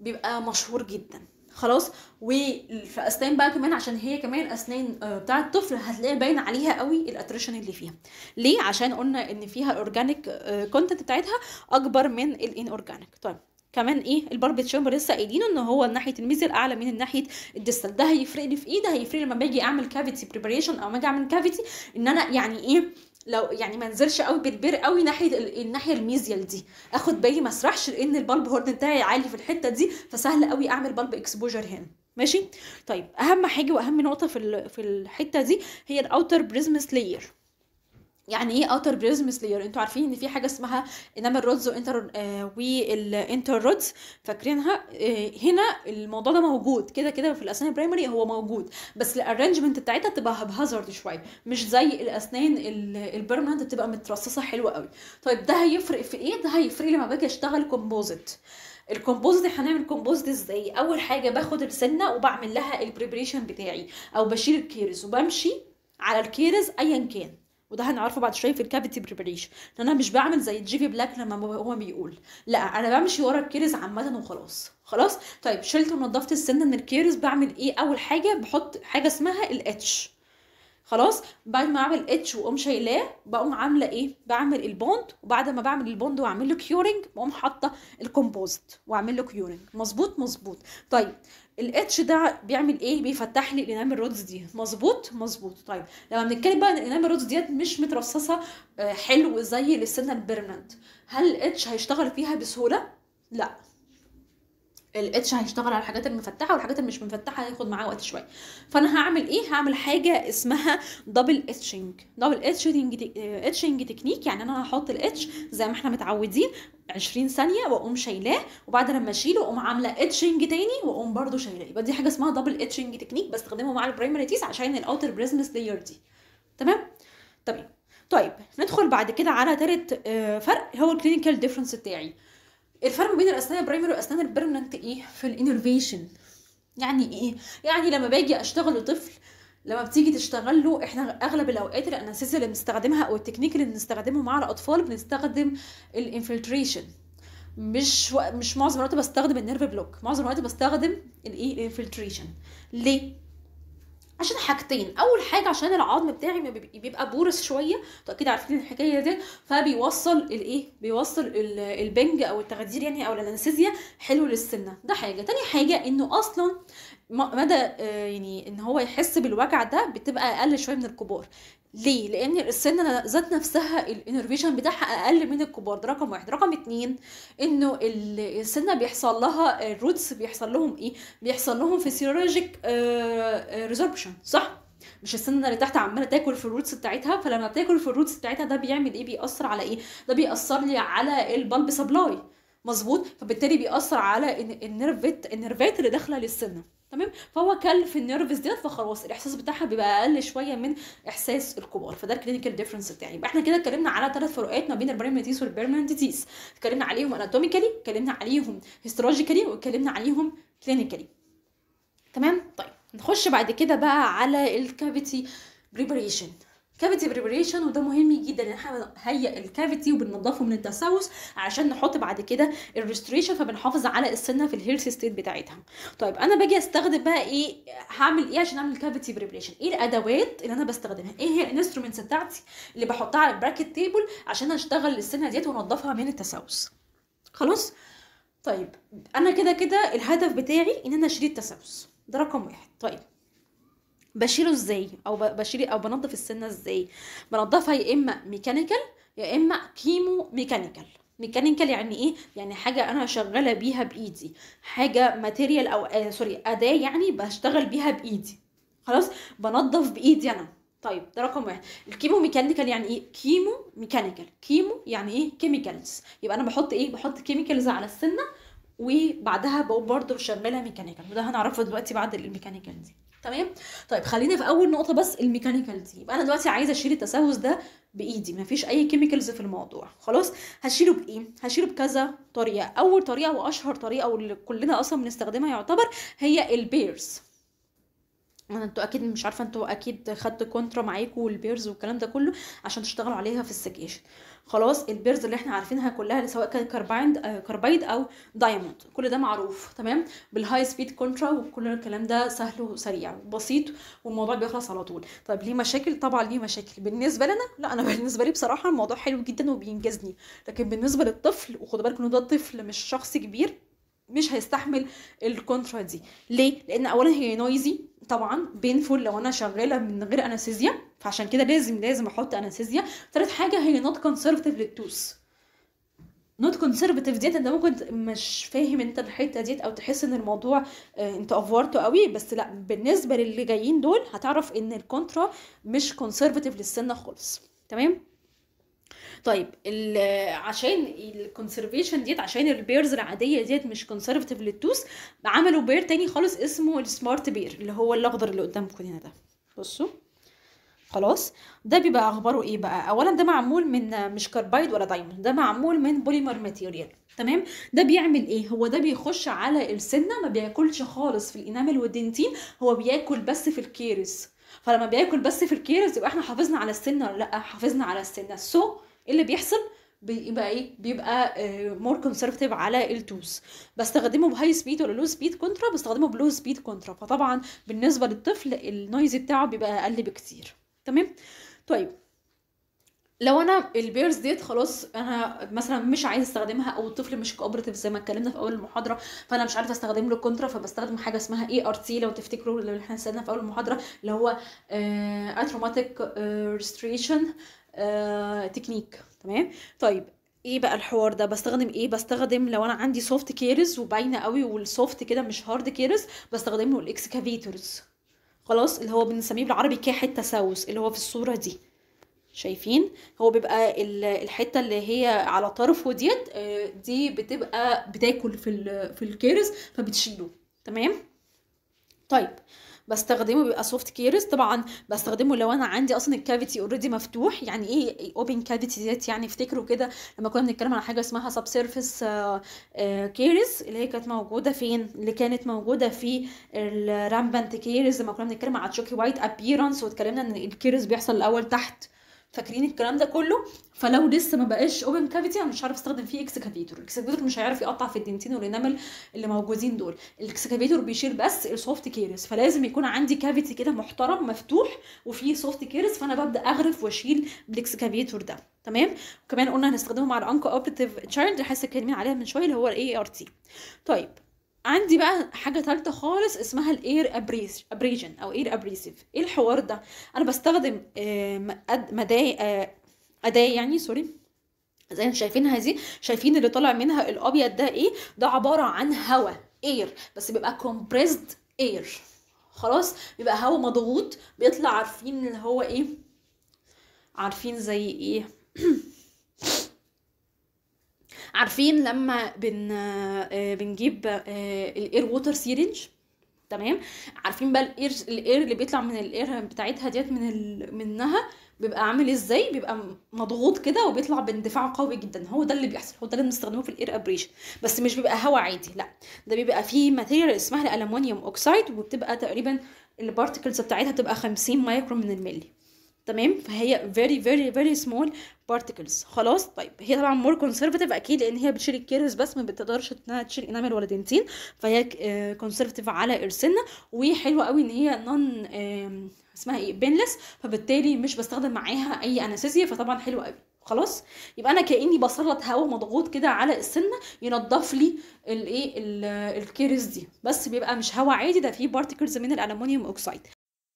بيبقى مشهور جدا خلاص وفي اسنان بقى كمان عشان هي كمان اسنان آه، بتاع الطفل هتلاقي باين عليها قوي الاتريشن اللي فيها ليه عشان قلنا ان فيها الاورجانيك آه، كونتنت بتاعتها اكبر من الان اورجانيك طيب كمان ايه الباربي تشامبر لسه قايلينه ان هو ناحيه الميز اعلى من ناحيه الدستال ده هيفرق لي في ايه ده هيفرق لما باجي اعمل كافيتي بريباريشن او ما اجي اعمل كافيتي ان انا يعني ايه لو يعني ما انزلش قوي بالبير قوي ناحيه الناحيه الميزيال دي اخد بالي ما اسرحش لان البلب هورد بتاعي عالي في الحته دي فسهل قوي اعمل بلب اكسبوجر هنا ماشي طيب اهم حاجه واهم نقطه في في الحته دي هي الاوتر بريزمس لاير يعني ايه اوتر بريزمس لير انتوا عارفين ان في حاجه اسمها انما الرودز وانتر آه والانتر رودز فاكرينها آه هنا الموضوع ده موجود كده كده في الاسنان البرايمري هو موجود بس الارنجمنت بتاعتها بتبقى هازارد شويه مش زي الاسنان البرمننت بتبقى مترصصه حلوه قوي طيب ده هيفرق في ايه ده هيفرق لما باجي اشتغل كومبوزيت الكومبوزيت هنعمل كومبوزيت ازاي اول حاجه باخد السنه وبعمل لها البريبريشن بتاعي او بشيل الكيرز وبمشي على الكيرز ايا كان وده هنعرفه بعد شويه في الكافيتي بريبريشن ان انا مش بعمل زي جيفي بلاك لما هو بيقول لا انا بمشي ورا الكيرز عامه وخلاص خلاص طيب شلت ونضفت السن من الكيرز بعمل ايه اول حاجه بحط حاجه اسمها الاتش خلاص بعد ما اعمل اتش واقوم شايلاه بقوم عامله ايه بعمل البوند وبعد ما بعمل البوند واعمل له كيورنج بقوم حاطه الكومبوزيت واعمل له كيورنج مظبوط مظبوط طيب الاتش ده بيعمل ايه بيفتح لي الانامل رودز دي مظبوط مظبوط طيب لما بنتكلم بقى ان الانامل رودز ديت مش مترصصه آه، حلو زي السنه البيرمننت هل الاتش هيشتغل فيها بسهوله لا الاتش هيشتغل على الحاجات المفتحه والحاجات اللي مش مفتحه هياخد معاه وقت شويه فانا هعمل ايه هعمل حاجه اسمها دبل اتشنج دبل اتشنج اتشنج تكنيك يعني انا هحط الاتش زي ما احنا متعودين 20 ثانيه واقوم شايلاه وبعد لما اشيله اقوم عامله اتشنج تاني واقوم برده شايلاه يبقى دي حاجه اسمها دبل اتشنج تكنيك بستخدمه مع البرايمري تيس عشان الاوتر بريزمس لاير دي تمام تمام طيب. طيب ندخل بعد كده على تالت آه، فرق هو الكلينيكال ديفرنس بتاعي الفرق بين الاسنان البرايمري والاسنان البرمننت ايه في الانوفيشن يعني ايه يعني لما باجي اشتغل لطفل لما بتيجي تشتغل له احنا اغلب الاوقات الاناسيس اللي بنستخدمها او التكنيك اللي بنستخدمه مع الاطفال بنستخدم الانفلتريشن مش و... مش معظم الوقت بستخدم النيرف بلوك معظم الوقت بستخدم الايه الانفلتريشن ليه عشان حاجتين اول حاجه عشان العظم بتاعي بيبقى بورس شويه انتوا اكيد عارفين الحكايه دي فبيوصل الايه بيوصل البنج او التخدير يعني او الانستيزيا حلو للسنه ده حاجه تاني حاجه انه اصلا مدى آه، يعني ان هو يحس بالوجع ده بتبقى اقل شويه من الكبار ليه لان السن ذات نفسها الانرفيشن بتاعها اقل من الكبار ده رقم واحد رقم اتنين انه السنه بيحصل لها الروتس بيحصل لهم ايه بيحصل لهم فيسيولوجيك ريزوربشن آه، آه، صح مش السنه اللي تحت عماله تاكل في الروتس بتاعتها فلما بتاكل في الروتس بتاعتها ده بيعمل ايه بيأثر على ايه ده بيأثر لي على البلب سبلاي مظبوط فبالتالي بيأثر على النيرفات النيرفات اللي داخله للسنه تمام فهو كلف النيرفز ديت فخلاص الاحساس بتاعها بيبقى اقل شويه من احساس الكبار فده الكلينيكال ديفرنس بتاعي يبقى احنا كده اتكلمنا على ثلاث فروقات ما بين البريمنتيس والبيرمنتيس اتكلمنا عليهم اناتوميكالي اتكلمنا عليهم هيستولوجيكالي واتكلمنا عليهم كلينيكالي تمام طيب نخش بعد كده بقى على الكافيتي بريبريشن كافيتي بريبريشن وده مهم جدا ان احنا هيئ الكافيتي وبننضفه من التسوس عشان نحط بعد كده الريستريشن فبنحافظ على السنه في الهيرث ستيت بتاعتها طيب انا باجي استخدم بقى ايه هعمل ايه عشان اعمل كافيتي بريبريشن ايه الادوات اللي انا بستخدمها ايه هي الانسترومنتس بتاعتي اللي بحطها على البراكت تيبل عشان اشتغل السنه ديت وانضفها من التسوس خلاص طيب انا كده كده الهدف بتاعي ان انا اشيل التسوس ده رقم واحد طيب بشيله ازاي او بشيل او بنظف السنه ازاي بنظفها يا اما ميكانيكال يا اما كيمو ميكانيكال ميكانيكال يعني ايه يعني حاجه انا شغاله بيها بايدي حاجه ماتيريال او آه سوري اداه يعني بشتغل بيها بايدي خلاص بنظف بايدي انا طيب ده رقم واحد الكيمو ميكانيكال يعني ايه كيمو ميكانيكال كيمو يعني ايه كيميكالز يبقى انا بحط ايه بحط كيميكالز على السنه وبعدها بقوم برضه شغاله ميكانيكال وده هنعرفه دلوقتي بعد الميكانيكال دي تمام طيب خلينا في اول نقطه بس الميكانيكال دي يبقى انا دلوقتي عايزه اشيل التسوس ده بايدي مفيش اي كيميكالز في الموضوع خلاص هشيله بايه هشيله بكذا طريقه اول طريقه واشهر طريقه واللي كلنا اصلا بنستخدمها يعتبر هي البيرز انا انتوا اكيد مش عارفه انتوا اكيد خدت كونترا معاكم والبيرز والكلام ده كله عشان تشتغلوا عليها في السكيشن خلاص البيرز اللي احنا عارفينها كلها سواء كان كاربايند آه، كاربايد او دايموند كل ده معروف تمام بالهاي سبيد كونترا وكل الكلام ده سهل وسريع وبسيط والموضوع بيخلص على طول طيب ليه مشاكل طبعا ليه مشاكل بالنسبه لنا لا انا بالنسبه لي بصراحه الموضوع حلو جدا وبينجزني لكن بالنسبه للطفل وخدوا بالكم ان ده طفل مش شخص كبير مش هيستحمل الكونترا دي ليه لان اولا هي نويزي طبعا بينفول لو انا شغاله من غير انستيزيا فعشان كده لازم لازم احط انستيزيا ثالث حاجه هي نوت كونسرفتيف للتوس نوت كونسرفتيف ديت انت ممكن مش فاهم انت الحته ديت او تحس ان الموضوع آه، انت افورته قوي بس لا بالنسبه للي جايين دول هتعرف ان الكونترا مش كونسرفتيف للسنه خالص تمام طيب عشان الكونسرفيشن ديت عشان البيرز العاديه ديت مش كونسرفتيف للتوس عملوا بير تاني خالص اسمه السمارت بير اللي هو الاخضر اللي قدامكم هنا ده بصوا خلاص ده بيبقى اخباره ايه بقى اولا ده معمول من مش كاربايد ولا دايموند ده معمول من بوليمر ماتيريال تمام ده بيعمل ايه هو ده بيخش على السنه ما بياكلش خالص في الانامل والدنتين هو بياكل بس في الكيرس فلما بياكل بس في الكيرز يبقى احنا حافظنا على السنه ولا لا حافظنا على السنه سو so, اللي بيحصل بيبقى ايه بيبقى مور آه، كونسرفتيف على التوس بستخدمه بهاي سبيد ولا لو سبيد كونترا بستخدمه بلو سبيد كونترا فطبعا بالنسبه للطفل النويز بتاعه بيبقى اقل بكتير تمام طيب لو انا البيرز ديت خلاص انا مثلا مش عايز استخدمها او الطفل مش كوبرتيف زي ما اتكلمنا في اول المحاضره فانا مش عارفه استخدم له كونترا فبستخدم حاجه اسمها اي ار تي لو تفتكروا اللي احنا استخدمناها في اول المحاضره اللي هو اتروماتيك آه، آه، ريستريشن آه، تكنيك تمام طيب ايه بقى الحوار ده بستخدم ايه بستخدم لو انا عندي سوفت كيرز وباينه قوي والسوفت كده مش هارد كيرز بستخدم له الاكسكافيتورز خلاص اللي هو بنسميه بالعربي كاح التسوس اللي هو في الصوره دي شايفين هو بيبقى الحته اللي هي على طرفه ديت آه، دي بتبقى بتاكل في في الكيرز فبتشيله تمام طيب بستخدمه بيبقى سوفت كيرز طبعا بستخدمه لو انا عندي اصلا الكافيتي اوريدي مفتوح يعني ايه اوبن كافيتي ديت يعني افتكروا كده لما كنا بنتكلم على حاجه اسمها سب سيرفيس كيرز اللي هي كانت موجوده فين اللي كانت موجوده في الرامبنت كيرز لما كنا بنتكلم على تشوكي وايت ابييرنس واتكلمنا ان الكيرز بيحصل الاول تحت فاكرين الكلام ده كله فلو لسه ما بقاش اوبن كافيتي انا مش عارف استخدم فيه اكسكافيتور الاكسكافيتور مش هيعرف يقطع في الدنتين والانامل اللي موجودين دول الاكسكافيتور بيشيل بس السوفت كيرس فلازم يكون عندي كافيتي كده محترم مفتوح وفيه سوفت كيرس فانا ببدا اغرف واشيل بالاكسكافيتور ده تمام وكمان قلنا هنستخدمه مع الانكو اوبريتيف تشايلد اللي حاسه اتكلمنا عليها من شويه اللي هو الاي ار تي طيب عندي بقى حاجه ثالثه خالص اسمها الاير ابريجن او اير ابريسيف ايه الحوار ده انا بستخدم مدايق اداه يعني سوري زي ما شايفينها دي شايفين اللي طالع منها الابيض ده ايه ده عباره عن هواء اير بس بيبقى كومبريسد اير خلاص بيبقى هواء مضغوط بيطلع عارفين اللي هو ايه عارفين زي ايه عارفين لما بن آه، بنجيب الاير ووتر سيرنج تمام عارفين بقى الاير الاير اللي بيطلع من الاير بتاعتها ديت من ال... منها بيبقى عامل ازاي بيبقى مضغوط كده وبيطلع باندفاع قوي جدا هو ده اللي بيحصل هو ده اللي بنستخدمه في الاير ابريشن بس مش بيبقى هواء عادي لا ده بيبقى فيه ماتيريال اسمها الالومنيوم اوكسايد وبتبقى تقريبا البارتكلز بتاعتها بتبقى 50 مايكرو من الملي تمام فهي very very very small particles خلاص طيب هي طبعا more conservative اكيد لان هي بتشيل الكيرز بس ما بتقدرش انها تشيل انامل ولا دنتين فهي آه، conservative على ارسنا وحلوه قوي ان هي non اسمها ايه بينلس فبالتالي مش بستخدم معاها اي انستيزيا فطبعا حلوه قوي خلاص يبقى انا كاني بسلط هواء مضغوط كده على السنه ينضف لي الايه آه، الكيرز دي بس بيبقى مش هواء عادي ده فيه بارتكلز من الالومنيوم اوكسايد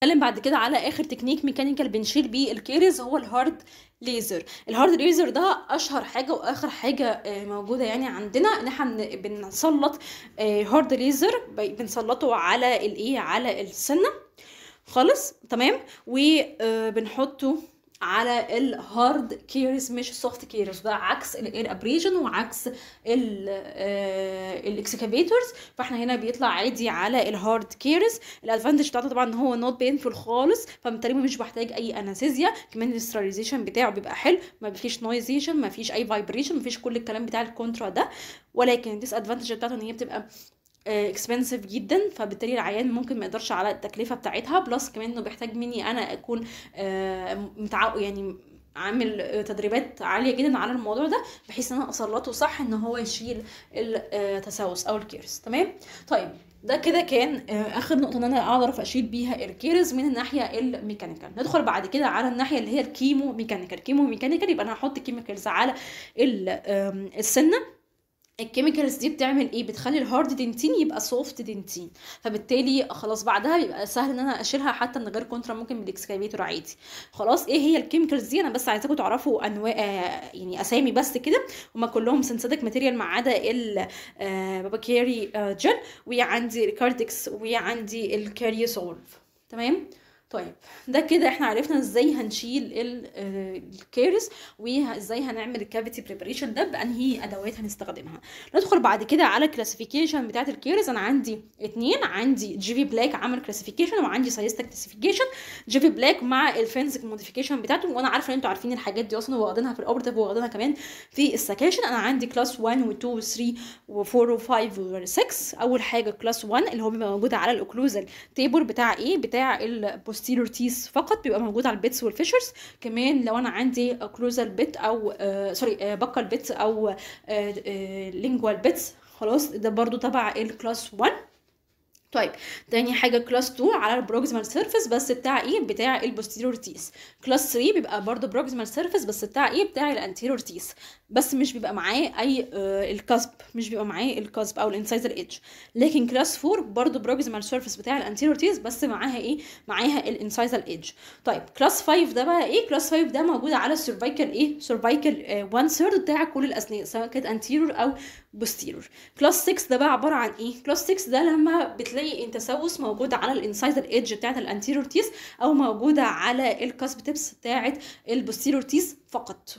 هنتكلم بعد كده على اخر تكنيك ميكانيكال بنشيل بيه الكيرز هو الهارد ليزر الهارد ليزر ده اشهر حاجه واخر حاجه آه، موجوده يعني عندنا ان احنا بنسلط آه، هارد ليزر بنسلطه على الايه على السنه خالص تمام وبنحطه آه، على الهارد كيرز مش السوفت كيرز ده عكس الاير ابريجن وعكس الاكسكافيتورز آه، فاحنا هنا بيطلع عادي على الهارد كيرز الادفانتج بتاعته طبعا ان هو نوت بينفول خالص فبالتالي مش بحتاج اي انستيزيا كمان الاستراليزيشن بتاعه بيبقى حلو ما فيش نويزيشن ما فيش اي فايبريشن ما فيش كل الكلام بتاع الكونترا ده ولكن الديس ادفانتج بتاعته ان هي بتبقى اكسبنسيف آه، جدا فبالتالي العيان ممكن ما يقدرش على التكلفه بتاعتها بلس كمان انه بيحتاج مني انا اكون آه، متع... يعني عامل تدريبات عاليه جدا على الموضوع ده بحيث ان انا اسلطه صح ان هو يشيل التسوس آه، او الكيرس تمام طيب ده كده كان اخر نقطه ان انا اعرف اشيل بيها الكيرز من الناحيه الميكانيكال ندخل بعد كده على الناحيه اللي هي الكيمو ميكانيكال كيمو ميكانيكال يبقى انا هحط كيميكالز على السنه الكيميكالز دي بتعمل ايه بتخلي الهارد دنتين يبقى سوفت دنتين فبالتالي خلاص بعدها بيبقى سهل ان انا اشيلها حتى من غير كونترا ممكن بالاكسكافيتور عادي خلاص ايه هي الكيميكالز دي انا بس عايزاكم تعرفوا انواع آه، يعني اسامي بس كده هما كلهم سنسيتك ماتيريال ما عدا الباباكيري آه، آه، جل وعندي الكارديكس وعندي الكاريوسولف تمام طيب ده كده احنا عرفنا ازاي هنشيل الكيرز آه، وازاي هنعمل الكافيتي بريباريشن ده بانهي ادوات هنستخدمها ندخل بعد كده على الكلاسيفيكيشن بتاعت الكيرز انا عندي اتنين عندي جي في بلاك عمل كلاسيفيكيشن وعندي سايستك كلاسيفيكيشن جي في بلاك مع الفينزك موديفيكيشن بتاعته وانا عارفه ان انتوا عارفين الحاجات دي اصلا واخدينها في الاوبرتيف واخدينها كمان في السكاشن انا عندي كلاس 1 و2 و3 و4 و5 و6 اول حاجه كلاس 1 اللي هو بيبقى موجود على الاوكلوزال تيبل بتاع ايه بتاع البوست ستيل تيس فقط بيبقى موجود على البيتس والفيشرز كمان لو انا عندي كلوزال بيت او سوري بكال بيتس او لينجوال آه، بيتس آه، خلاص ده برضو تبع الكلاس 1 طيب تاني حاجه كلاس 2 على البروكسيمال سيرفيس بس بتاع ايه بتاع البوستيرور تيس كلاس 3 بيبقى برضه بروكسيمال سيرفيس بس بتاع ايه بتاع الانتيرور تيس بس مش بيبقى معاه اي آه الكسب مش بيبقى معاه الكسب او الانسايزر ايدج لكن كلاس 4 برضه بروكسيمال سيرفيس بتاع الانتيرور تيس بس معاها ايه معاها الانسايزر ايدج طيب كلاس 5 ده بقى ايه كلاس 5 ده موجود على السيرفايكال ايه سيرفايكال 1 آه، ثيرد بتاع كل الاسنان سواء كانت انتيرور او بوستيرور كلاس 6 ده بقى عباره عن ايه كلاس 6 ده لما بتلاقي ان تسوس موجود على الانسايزر ايدج بتاعه الانتيرور تيس او موجوده على الكاسب تيبس بتاعه البوستيرور تيس فقط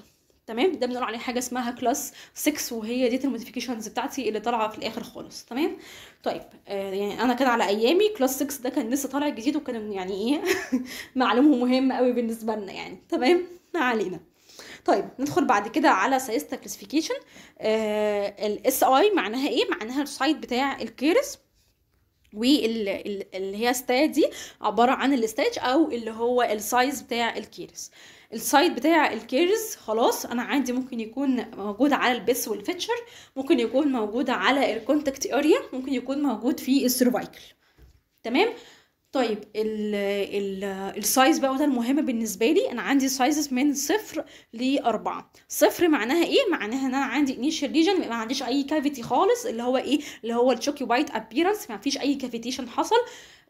تمام ده بنقول عليه حاجه اسمها كلاس 6 وهي ديت الموديفيكيشنز بتاعتي اللي طالعه في الاخر خالص تمام طيب آه يعني انا كان على ايامي كلاس 6 ده كان لسه طالع جديد وكان يعني ايه معلومه مهمه قوي بالنسبه لنا يعني تمام ما علينا طيب ندخل بعد كده على سايز كلاسيفيكيشن اس اي معناها ايه معناها السايد بتاع الكيرس واللي هي ستا دي عباره عن الستاج او اللي هو السايز بتاع الكيرس السايد بتاع الكيرز خلاص انا عندي ممكن يكون موجود على البس والفيتشر ممكن يكون موجود على الكونتاكت اريا ممكن يكون موجود في السيرفايكل تمام طيب السايز بقى وده المهم بالنسبه لي انا عندي سايزز من صفر لاربعه صفر معناها ايه معناها ان انا عندي انيشال ليجن ما عنديش اي كافيتي خالص اللي هو ايه اللي هو التشوكي وايت ابييرنس ما فيش اي كافيتيشن حصل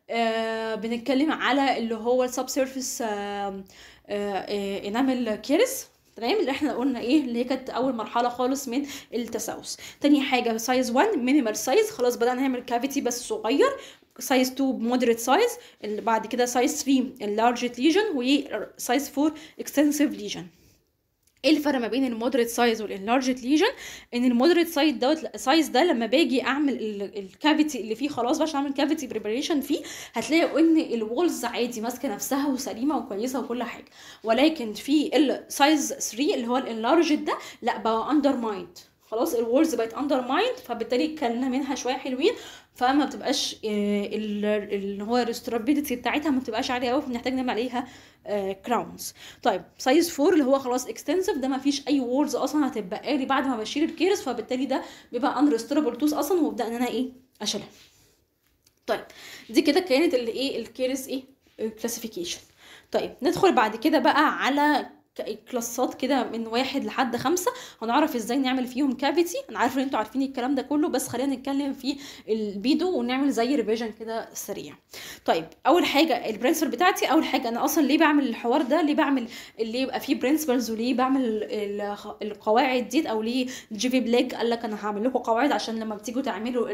آه بنتكلم على اللي هو السب سيرفيس انامل كيرس تمام اللي احنا قلنا ايه اللي هي كانت اول مرحله خالص من التسوس تاني حاجه سايز 1 مينيمال سايز خلاص بدانا نعمل كافيتي بس صغير سايز 2 مودريت سايز اللي بعد كده سايز 3 اللارج ليجن وسايز 4 اكستنسيف ليجن ايه الفرق ما بين المودريت سايز والانلارج ليجن ان المودريت سايز دوت سايز ده لما باجي اعمل الكافيتي اللي فيه خلاص بقى عشان اعمل كافيتي بريبريشن فيه هتلاقي ان الوولز عادي ماسكه نفسها وسليمه وكويسه وكل حاجه ولكن في السايز 3 اللي هو الانلارج ده لا بقى اندر مايند خلاص الوولز بقت اندر مايند فبالتالي كلنا منها شويه حلوين فما بتبقاش آه، اللي هو الريستورابيلتي بتاعتها ما بتبقاش عاليه قوي فبنحتاج نعمل عليها كراونز آه، طيب سايز 4 اللي هو خلاص اكستنسيف ده ما فيش اي وولز اصلا هتبقى لي بعد ما بشيل الكيرس فبالتالي ده بيبقى ان ريستورابل توز اصلا وابدا ان انا ايه اشيلها طيب دي كده كانت اللي ايه الكيرس ايه كلاسيفيكيشن طيب ندخل بعد كده بقى على كلاسات كده من واحد لحد خمسة هنعرف ازاي نعمل فيهم كافيتي انا عارفه ان انتوا عارفين الكلام ده كله بس خلينا نتكلم في البيدو ونعمل زي ريفيجن كده سريع طيب اول حاجه البرنسبل بتاعتي اول حاجه انا اصلا ليه بعمل الحوار ده ليه بعمل ليه يبقى فيه برنسبلز وليه بعمل القواعد دي او ليه جي في بلاك قال لك انا هعمل لكم قواعد عشان لما بتيجوا تعملوا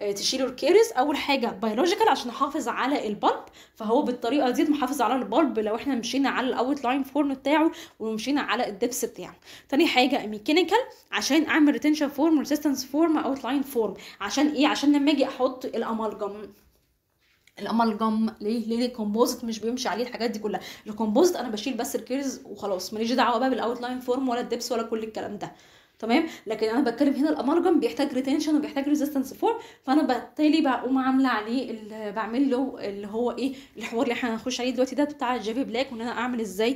آه، تشيلوا الكيرز اول حاجه بيولوجيكال عشان احافظ على البلب فهو بالطريقه دي محافظ على البلب لو احنا مشينا على الاوت لاين فورم بتاعه بتاعه ومشينا على الدبس بتاعه تاني حاجه ميكانيكال عشان اعمل ريتنشن فورم ريزيستنس فورم اوت لاين فورم عشان ايه عشان لما اجي احط الامالجم الامالجم ليه ليه الكومبوزيت مش بيمشي عليه الحاجات دي كلها الكومبوزيت انا بشيل بس الكيرز وخلاص ماليش دعوه بقى بالاوت لاين فورم ولا الدبس ولا كل الكلام ده تمام لكن انا بتكلم هنا الامالجم بيحتاج ريتنشن وبيحتاج ريزيستنس فور فانا بالتالي بقوم عامله عليه بعمل له اللي هو ايه الحوار اللي احنا هنخش عليه دلوقتي ده بتاع جيفي بلاك وان انا اعمل ازاي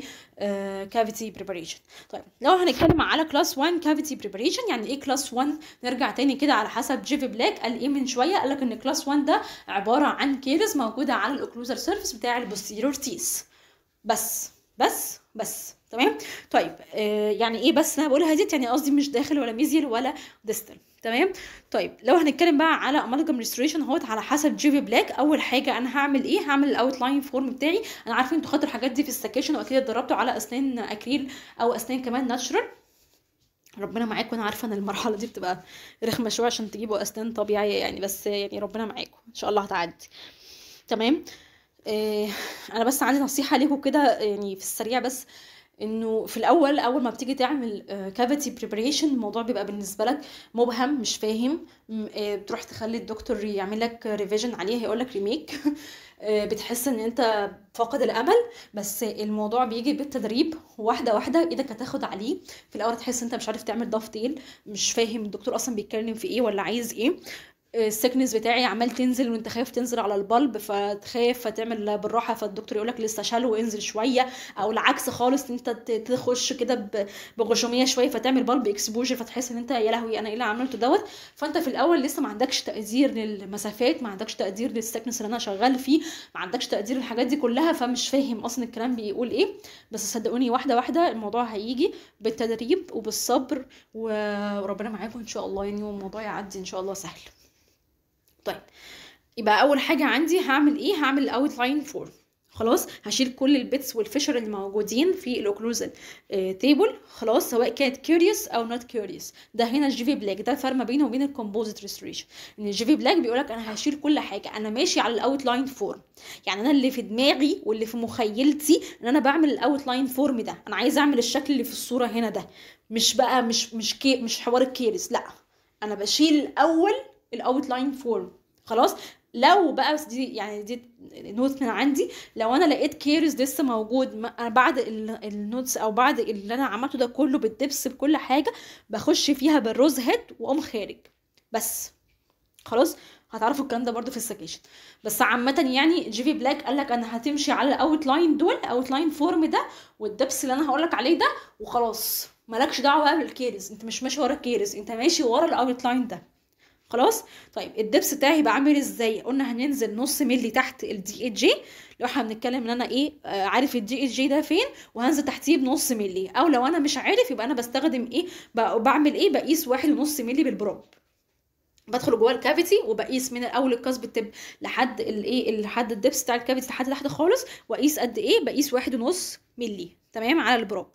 كافيتي آه، بريباريشن طيب لو هنتكلم على كلاس 1 كافيتي بريباريشن يعني ايه كلاس 1 نرجع تاني كده على حسب جيفي بلاك قال ايه من شويه قال لك ان كلاس 1 ده عباره عن كيرز موجوده على الاوكلوزر سيرفيس بتاع البوستيرور تيس بس بس بس تمام طيب آه، يعني ايه بس انا بقولها ديت يعني قصدي مش داخل ولا ميزيال ولا ديستال تمام طيب لو هنتكلم بقى على امالجم ريستوريشن اهوت على حسب جي بي بلاك اول حاجه انا هعمل ايه هعمل الاوتلاين فورم بتاعي انا عارفه انتوا خدتوا الحاجات دي في السكيشن واكيد اتدربتوا على اسنان اكريل او اسنان كمان ناتشرال ربنا معاكم انا عارفه ان المرحله دي بتبقى رخمه شويه عشان تجيبوا اسنان طبيعيه يعني بس يعني ربنا معاكم ان شاء الله هتعدي تمام إيه انا بس عندي نصيحه ليكم كده يعني في السريع بس انه في الاول اول ما بتيجي تعمل كافيتي آه، بريبريشن الموضوع بيبقى بالنسبه لك مبهم مش فاهم آه، بتروح تخلي الدكتور يعمل لك ريفيجن عليه هيقول لك ريميك آه، بتحس ان انت فاقد الامل بس الموضوع بيجي بالتدريب واحده واحده ايدك هتاخد عليه في الاول تحس انت مش عارف تعمل ضفتين إيه، مش فاهم الدكتور اصلا بيتكلم في ايه ولا عايز ايه السكنس بتاعي عمال تنزل وانت خايف تنزل على البلب فتخاف فتعمل بالراحه فالدكتور يقولك لسه شال انزل شويه او العكس خالص انت تخش كده بغشوميه شويه فتعمل بلب اكسبوجر فتحس ان انت يا لهوي انا ايه اللي عملته دوت فانت في الاول لسه ما عندكش تقدير للمسافات ما عندكش تقدير للسكنس اللي انا شغال فيه ما عندكش تقدير للحاجات دي كلها فمش فاهم اصلا الكلام بيقول ايه بس صدقوني واحده واحده الموضوع هيجي بالتدريب وبالصبر وربنا معاكم ان شاء الله يعني والموضوع يعدي ان شاء الله سهل طيب يبقى اول حاجه عندي هعمل ايه هعمل الاوتلاين فورم خلاص هشيل كل البيتس والفشر اللي موجودين في الاوكلوزال آه، تيبل خلاص سواء كانت كيوريوس او نوت كيوريوس ده هنا الجيفي بلاك ده الفرق ما بينه وبين الكومبوزيت ريستريشن ان الجيفي بلاك بيقولك انا هشيل كل حاجه انا ماشي على الاوت لاين فورم يعني انا اللي في دماغي واللي في مخيلتي ان انا بعمل الاوت لاين فورم ده انا عايزه اعمل الشكل اللي في الصوره هنا ده مش بقى مش مش كي مش حوار الكيرس لا انا بشيل الاول الاوتلاين فورم خلاص لو بقى دي يعني دي نوت من عندي لو انا لقيت كيرز لسه موجود انا بعد النوتس او بعد اللي انا عملته ده كله بالدبس بكل حاجه بخش فيها بالروز هيد واقوم خارج بس خلاص هتعرفوا الكلام ده برده في السكيشن بس عامه يعني جيفي بلاك قال لك انا هتمشي على الاوت لاين دول اوت لاين فورم ده والدبس اللي انا هقول لك عليه ده وخلاص مالكش دعوه بقى بالكيرز انت مش ماشي ورا الكيرز انت ماشي ورا الاوت لاين ده خلاص طيب الدبس بتاعي هيبقى عامل ازاي قلنا هننزل نص ملي تحت الدي اي جي لو احنا بنتكلم ان انا ايه آه عارف الدي اي جي ده فين وهنزل تحتيه بنص ملي او لو انا مش عارف يبقى انا بستخدم ايه بعمل ايه بقيس واحد ونص ملي بالبروب بدخل جوه الكافيتي وبقيس من الاول القص بالتب لحد الايه لحد الدبس بتاع الكافيتي لحد لحد خالص واقيس قد ايه بقيس واحد ونص ملي تمام على البروب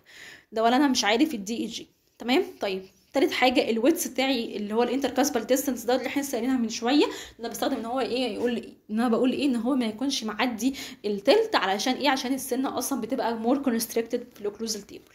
ده ولا انا مش عارف الدي اي جي تمام طيب تالت حاجه الويتس بتاعي اللي هو الانتركاسبال ديستنس ده اللي احنا سالناها من شويه انا بستخدم ان هو ايه يقول ان انا بقول ايه ان هو ما يكونش معدي التلت علشان ايه عشان السنه اصلا بتبقى مور كونستريكتد في الاوكلوزال تيبل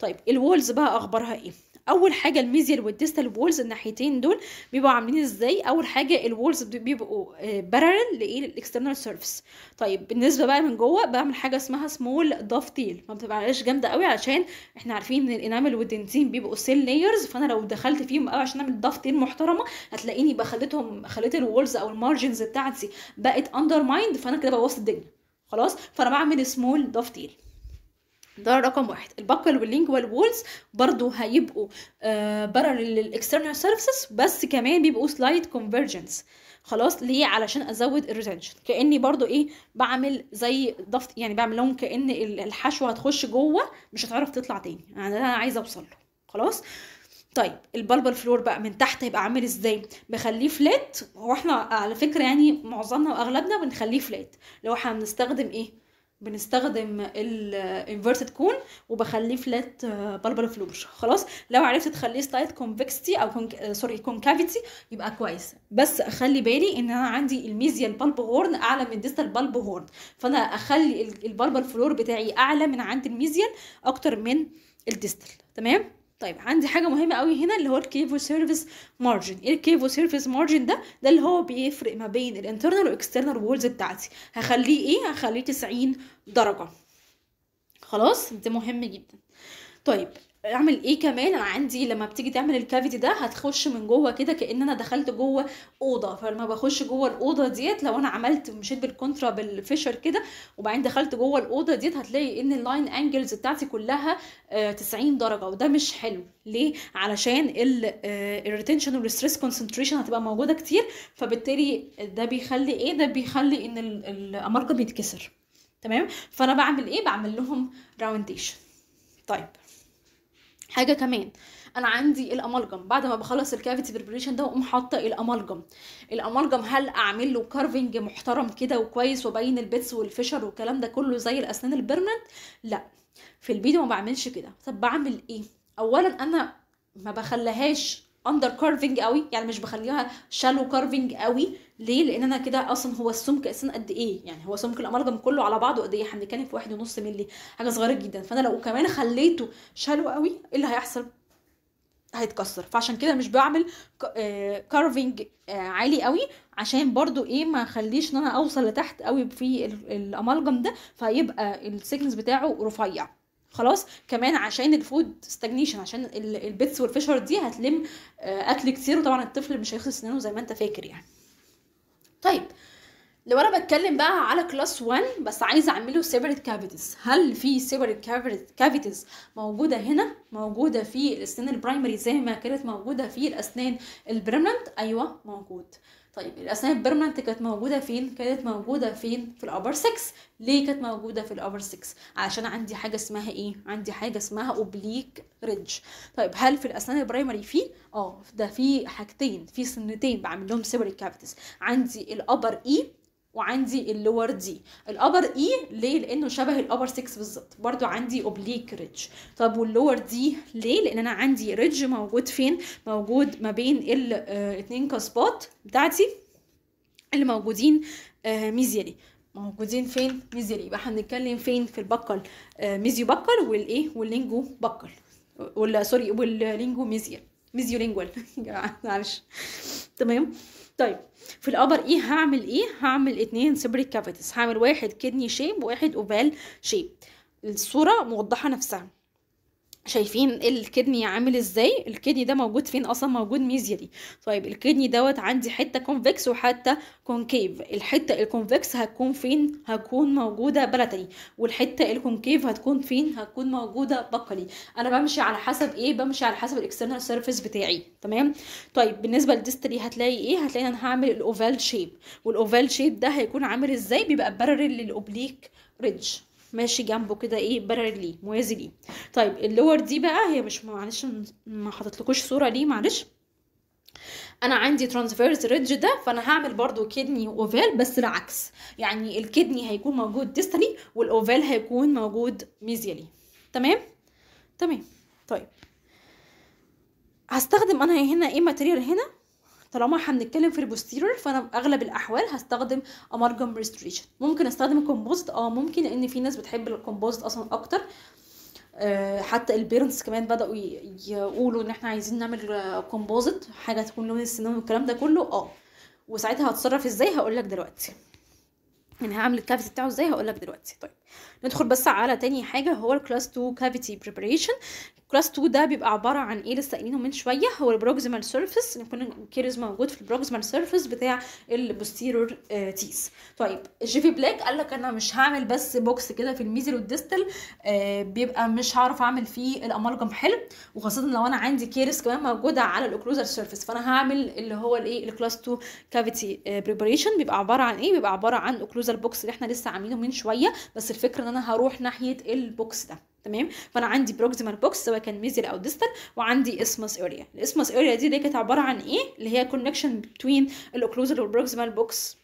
طيب الوولز بقى اخبارها ايه اول حاجه الميزيال والديستال وولز الناحيتين دول بيبقوا عاملين ازاي اول حاجه الوولز بيبقوا بارل آه، لايه للاكسترنال سيرفيس طيب بالنسبه بقى من جوه بعمل حاجه اسمها سمول دافتيل ما بتبقاش جامده قوي علشان احنا عارفين ان الانامل والدنتين بيبقوا سيل لايرز فانا لو دخلت فيهم قوي عشان اعمل دافتيل محترمه هتلاقيني بقى خليتهم خليت الوولز او المارجنز بتاعتي بقت اندر مايند فانا كده بوظت الدنيا خلاص فانا بعمل سمول دافتيل ده رقم واحد الباكل واللينجوال وولز برضو هيبقوا برا للاكسترنال سيرفيسز بس كمان بيبقوا سلايد كونفرجنس خلاص ليه علشان ازود الريتنشن كاني برضو ايه بعمل زي ضفت يعني بعمل لهم كان الحشوه هتخش جوه مش هتعرف تطلع تاني يعني انا عايزه اوصل له خلاص طيب البلبل فلور بقى من تحت هيبقى عامل ازاي بخليه فلات هو احنا على فكره يعني معظمنا واغلبنا بنخليه فلات لو احنا بنستخدم ايه بنستخدم الانفيرتد كون وبخليه فلات بلبل فلوش خلاص لو عرفت تخليه سلايد كونفكستي او كونك... سوري كونكافيتي يبقى كويس بس اخلي بالي ان انا عندي الميزيال بالب هورن اعلى من الديستال بالب هورن فانا اخلي البلبل فلور بتاعي اعلى من عند الميزيال اكتر من الديستال تمام طيب عندي حاجه مهمه قوي هنا اللي هو الكيفو سيرفيس مارجن ايه الكيفو سيرفيس مارجن ده ده اللي هو بيفرق ما بين الانترنال والاكسترنال وولز بتاعتي هخليه ايه هخليه 90 درجه خلاص ده مهم جدا طيب اعمل ايه كمان انا عندي لما بتيجي تعمل الكافيتي ده هتخش من جوه كده كان انا دخلت جوه اوضه فلما بخش جوه الاوضه ديت لو انا عملت مشيت بالكونترا بالفيشر كده وبعدين دخلت جوه الاوضه ديت هتلاقي ان اللاين انجلز بتاعتي كلها 90 آه، درجه وده مش حلو ليه علشان الريتنشن والستريس كونسنتريشن هتبقى موجوده كتير فبالتالي ده بيخلي ايه ده بيخلي ان الامرجم بيتكسر تمام فانا بعمل ايه بعمل لهم راونديشن طيب حاجه كمان انا عندي الامالجم بعد ما بخلص الكافيتي بريبريشن ده واقوم حاطه الامالجم الامالجم هل اعمل له كارفنج محترم كده وكويس وابين البيتس والفشر والكلام ده كله زي الاسنان البرمنت لا في البيدو ما بعملش كده طب بعمل ايه اولا انا ما بخليهاش اندر كارفنج قوي يعني مش بخليها شالو كارفنج قوي ليه لان انا كده اصلا هو السمك اصلا قد ايه يعني هو سمك الامالجم كله على بعضه قد ايه احنا بنتكلم في واحد ونص مللي حاجه صغيره جدا فانا لو كمان خليته شالو قوي ايه اللي هيحصل هيتكسر فعشان كده مش بعمل كارفنج آه، آه، عالي قوي عشان برضو ايه ما اخليش ان انا اوصل لتحت قوي في الامالجم ده فيبقى السيكنس بتاعه رفيع خلاص كمان عشان الفود ستاجنيشن عشان البيتس والفشر دي هتلم آه، اكل كتير وطبعا الطفل مش هيغسل سنانه زي ما انت فاكر يعني طيب لو انا بتكلم بقى على كلاس 1 بس عايزه اعمله سيبريت كافيتيز هل في سيبريت كافيتيز موجوده هنا موجوده في الاسنان البرايمري زي ما كانت موجوده في الاسنان البريمننت ايوه موجود طيب الاسنان البرمننت كانت موجوده فين كانت موجوده فين في الابر 6 ليه كانت موجوده في الابر 6 علشان عندي حاجه اسمها ايه عندي حاجه اسمها اوبليك ريدج طيب هل في الاسنان البرايمري في اه ده في حاجتين في سنتين بعمل لهم سيبريت كابيتس عندي الابر اي e وعندي اللور دي الابر اي e ليه لانه شبه الابر 6 بالظبط برضو عندي اوبليك ريدج طب واللور دي ليه لان انا عندي ريدج موجود فين موجود ما بين الاثنين آه، كاسبات بتاعتي اللي موجودين ميزيالي آه، موجودين فين ميزيالي يبقى هنتكلم فين في البكل ميزيو بكل والايه واللينجو بكل ولا سوري واللينجو ميزيال ميزيو لينجوال معلش تمام طيب في الابر ايه هعمل ايه هعمل اتنين سبريك كافيتس هعمل واحد كدني شيب وواحد اوفال شيب الصوره موضحه نفسها شايفين الكدني عامل ازاي الكدني ده موجود فين اصلا موجود دي طيب الكدني دوت عندي حته كونفكس وحته كونكيف الحته الكونفكس هتكون فين هتكون موجوده بلتري والحته الكونكيف هتكون فين هتكون موجوده بقري انا بمشي على حسب ايه بمشي على حسب الاكسترنال سيرفيس بتاعي تمام طيب بالنسبه للديستري هتلاقي ايه هتلاقي انا هعمل الاوفال شيب والاوفال شيب ده هيكون عامل ازاي بيبقى بارل للاوبليك ريدج ماشي جنبه كده ايه برا ليه موازي ليه طيب اللور دي بقى هي مش معلش ما حطيتلكوش صوره ليه معلش انا عندي ترانسفيرس ريدج ده فانا هعمل برضو كدني اوفال بس العكس يعني الكدني هيكون موجود ديستالي والاوفال هيكون موجود ميزيالي تمام تمام طيب هستخدم انا هنا ايه ماتيريال هنا طالما هنتكلم في البوستيريور فانا اغلب الاحوال هستخدم امالجم ريستريشن ممكن استخدم الكومبوزيت اه ممكن لان في ناس بتحب الكومبوزيت اصلا اكتر آه، حتى البيرنتس كمان بداوا يقولوا ان احنا عايزين نعمل كومبوزيت حاجه تكون لون السنان والكلام ده كله اه وساعتها هتصرف ازاي هقول لك دلوقتي يعني هعمل الكافيتي بتاعه ازاي هقول لك دلوقتي طيب ندخل بس على تاني حاجه هو الكلاس 2 كافيتي بريباريشن كلاس 2 ده بيبقى عباره عن ايه لسه قايلينه من شويه هو البروكسيمال سيرفيس يكون الكيرز موجود في البروكسيمال سيرفيس بتاع البوستيرور تيس آه، طيب جيفي بلاك قال لك انا مش هعمل بس بوكس كده في الميزل والديستال آه، بيبقى مش هعرف اعمل فيه الامالجم حلو وخاصه لو انا عندي كيرز كمان موجوده على الاوكلوزر سيرفيس فانا هعمل اللي هو الايه الكلاس 2 كافيتي بريباريشن بيبقى عباره عن ايه بيبقى عباره عن اوكلوزر بوكس اللي احنا لسه عاملينه من شويه بس الفكره ان انا هروح ناحيه البوكس ده تمام فانا عندي بروكسيمال بوكس سواء كان ميزل او ديستال وعندي اسمس اريا الاسمس اريا دي اللي كانت عباره عن ايه اللي هي كونكشن بين الاوكلوزر والبروكسيمال بوكس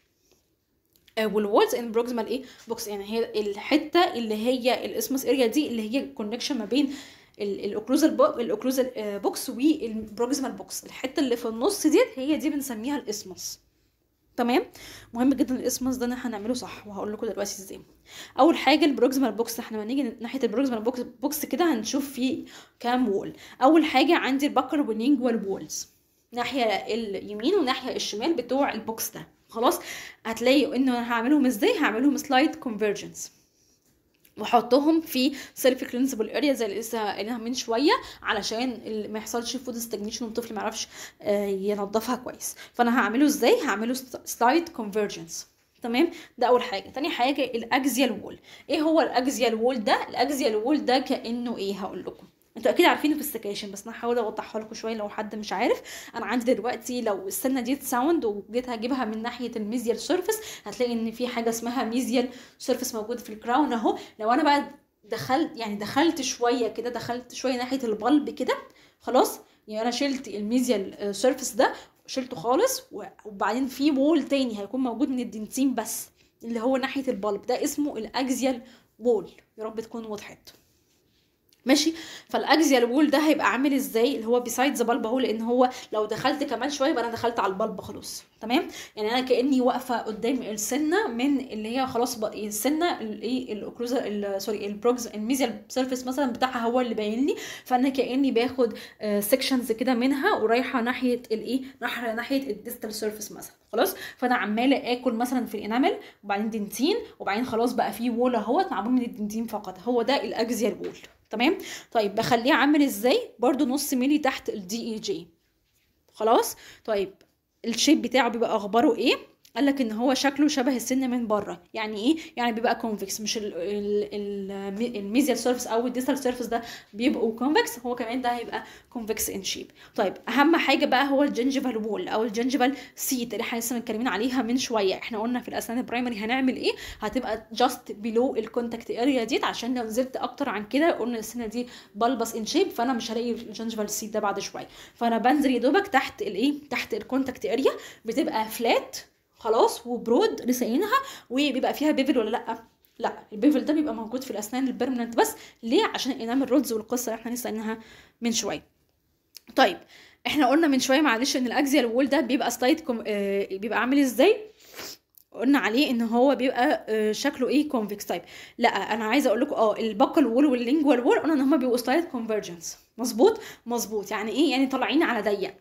والوولز ان بروكسيمال ايه بوكس يعني هي الحته اللي هي الاسمس اريا دي اللي هي كونكشن ما بين الاوكلوزال الاوكلوزر بوكس والبروكسيمال بوكس الحته اللي في النص ديت هي دي بنسميها الاسمس تمام مهم جدا الاسمس ده هنعمله صح وهقول لكم دلوقتي ازاي اول حاجه البروكسيمال بوكس احنا لما نيجي ناحيه البروكسيمال بوكس بوكس كده هنشوف فيه كام وول اول حاجه عندي البكر وينج والوولز ناحيه اليمين وناحيه الشمال بتوع البوكس ده خلاص هتلاقي انه انا هعملهم ازاي هعملهم سلايد كونفرجنس واحطهم في سيلف كلينزبل اريا زي اللي لسه قايلينها من شويه علشان ما يحصلش فود ستاجنيشن والطفل ما يعرفش آه، ينضفها كويس فانا هعمله ازاي هعمله سلايد كونفرجنس تمام ده اول حاجه تاني حاجه الاكزيال وول ايه هو الاكزيال وول ده الاكزيال وول ده كانه ايه هقول لكم انتوا اكيد عارفينه في السكاشن بس انا هحاول اوضحها لكم شويه لو حد مش عارف انا عندي دلوقتي لو السنه دي ساوند وجيت هجيبها من ناحيه الميزيال سيرفيس هتلاقي ان في حاجه اسمها ميزيال سيرفيس موجود في الكراون اهو لو انا بقى دخلت يعني دخلت شويه كده دخلت شويه ناحيه البلب كده خلاص يعني انا شلت الميزيال سيرفيس ده شلته خالص وبعدين في وول تاني هيكون موجود من الدنتين بس اللي هو ناحيه البلب ده اسمه الاكزيال وول يا رب تكون وضحت ماشي فالاكزيال وول ده هيبقى عامل ازاي اللي هو بيسايدز ذا بالب اهو لان هو لو دخلت كمان شويه يبقى انا دخلت على البلب خلاص تمام يعني انا كاني واقفه قدام السنه من اللي هي خلاص بقى السنه الايه الاوكلوزا سوري البروكس الميزيال سيرفيس مثلا بتاعها هو اللي باين لي فانا كاني باخد سيكشنز آه، كده منها ورايحه ناحيه الايه ناحيه ناحيه الديستال سيرفيس مثلا خلاص فانا عماله اكل مثلا في الانامل وبعدين دنتين وبعدين خلاص بقى في وول اهوت معمول من الدنتين فقط هو ده الاكزيال وول تمام طيب بخليه عامل ازاي برده نص ملي تحت الدي اي جي e خلاص طيب الشيب بتاعه بيبقى اخباره ايه قال لك ان هو شكله شبه السن من بره يعني ايه يعني بيبقى كونفكس مش الميزيال سيرفيس او الديستال سيرفيس ده بيبقوا كونفكس هو كمان ده هيبقى كونفكس ان شيب طيب اهم حاجه بقى هو الجنجيفال وول او الجنجيفال سيت اللي احنا لسه متكلمين عليها من شويه احنا قلنا في الاسنان البرايمري هنعمل ايه هتبقى جاست بيلو الكونتاكت اريا ديت عشان لو نزلت اكتر عن كده قلنا السنه دي بلبس ان شيب فانا مش هلاقي الجنجيفال سيت ده بعد شويه فانا بنزل يا دوبك تحت الايه تحت الكونتاكت اريا بتبقى فلات خلاص وبرود لسانها وبيبقى فيها بيفل ولا لا لا البيفل ده بيبقى موجود في الاسنان البيرمننت بس ليه عشان انام رولز والقصه اللي احنا لسه من شويه طيب احنا قلنا من شويه معلش ان الاكزيال وول ده بيبقى سلايد كوم... آه بيبقى عامل ازاي قلنا عليه ان هو بيبقى آه شكله ايه كونفكس تايب لا انا عايزه اقول لكم اه الباكل وول واللينجوال وول قلنا ان هما بيبقوا سلايد كونفرجنس مظبوط مظبوط يعني ايه يعني طالعين على ضيق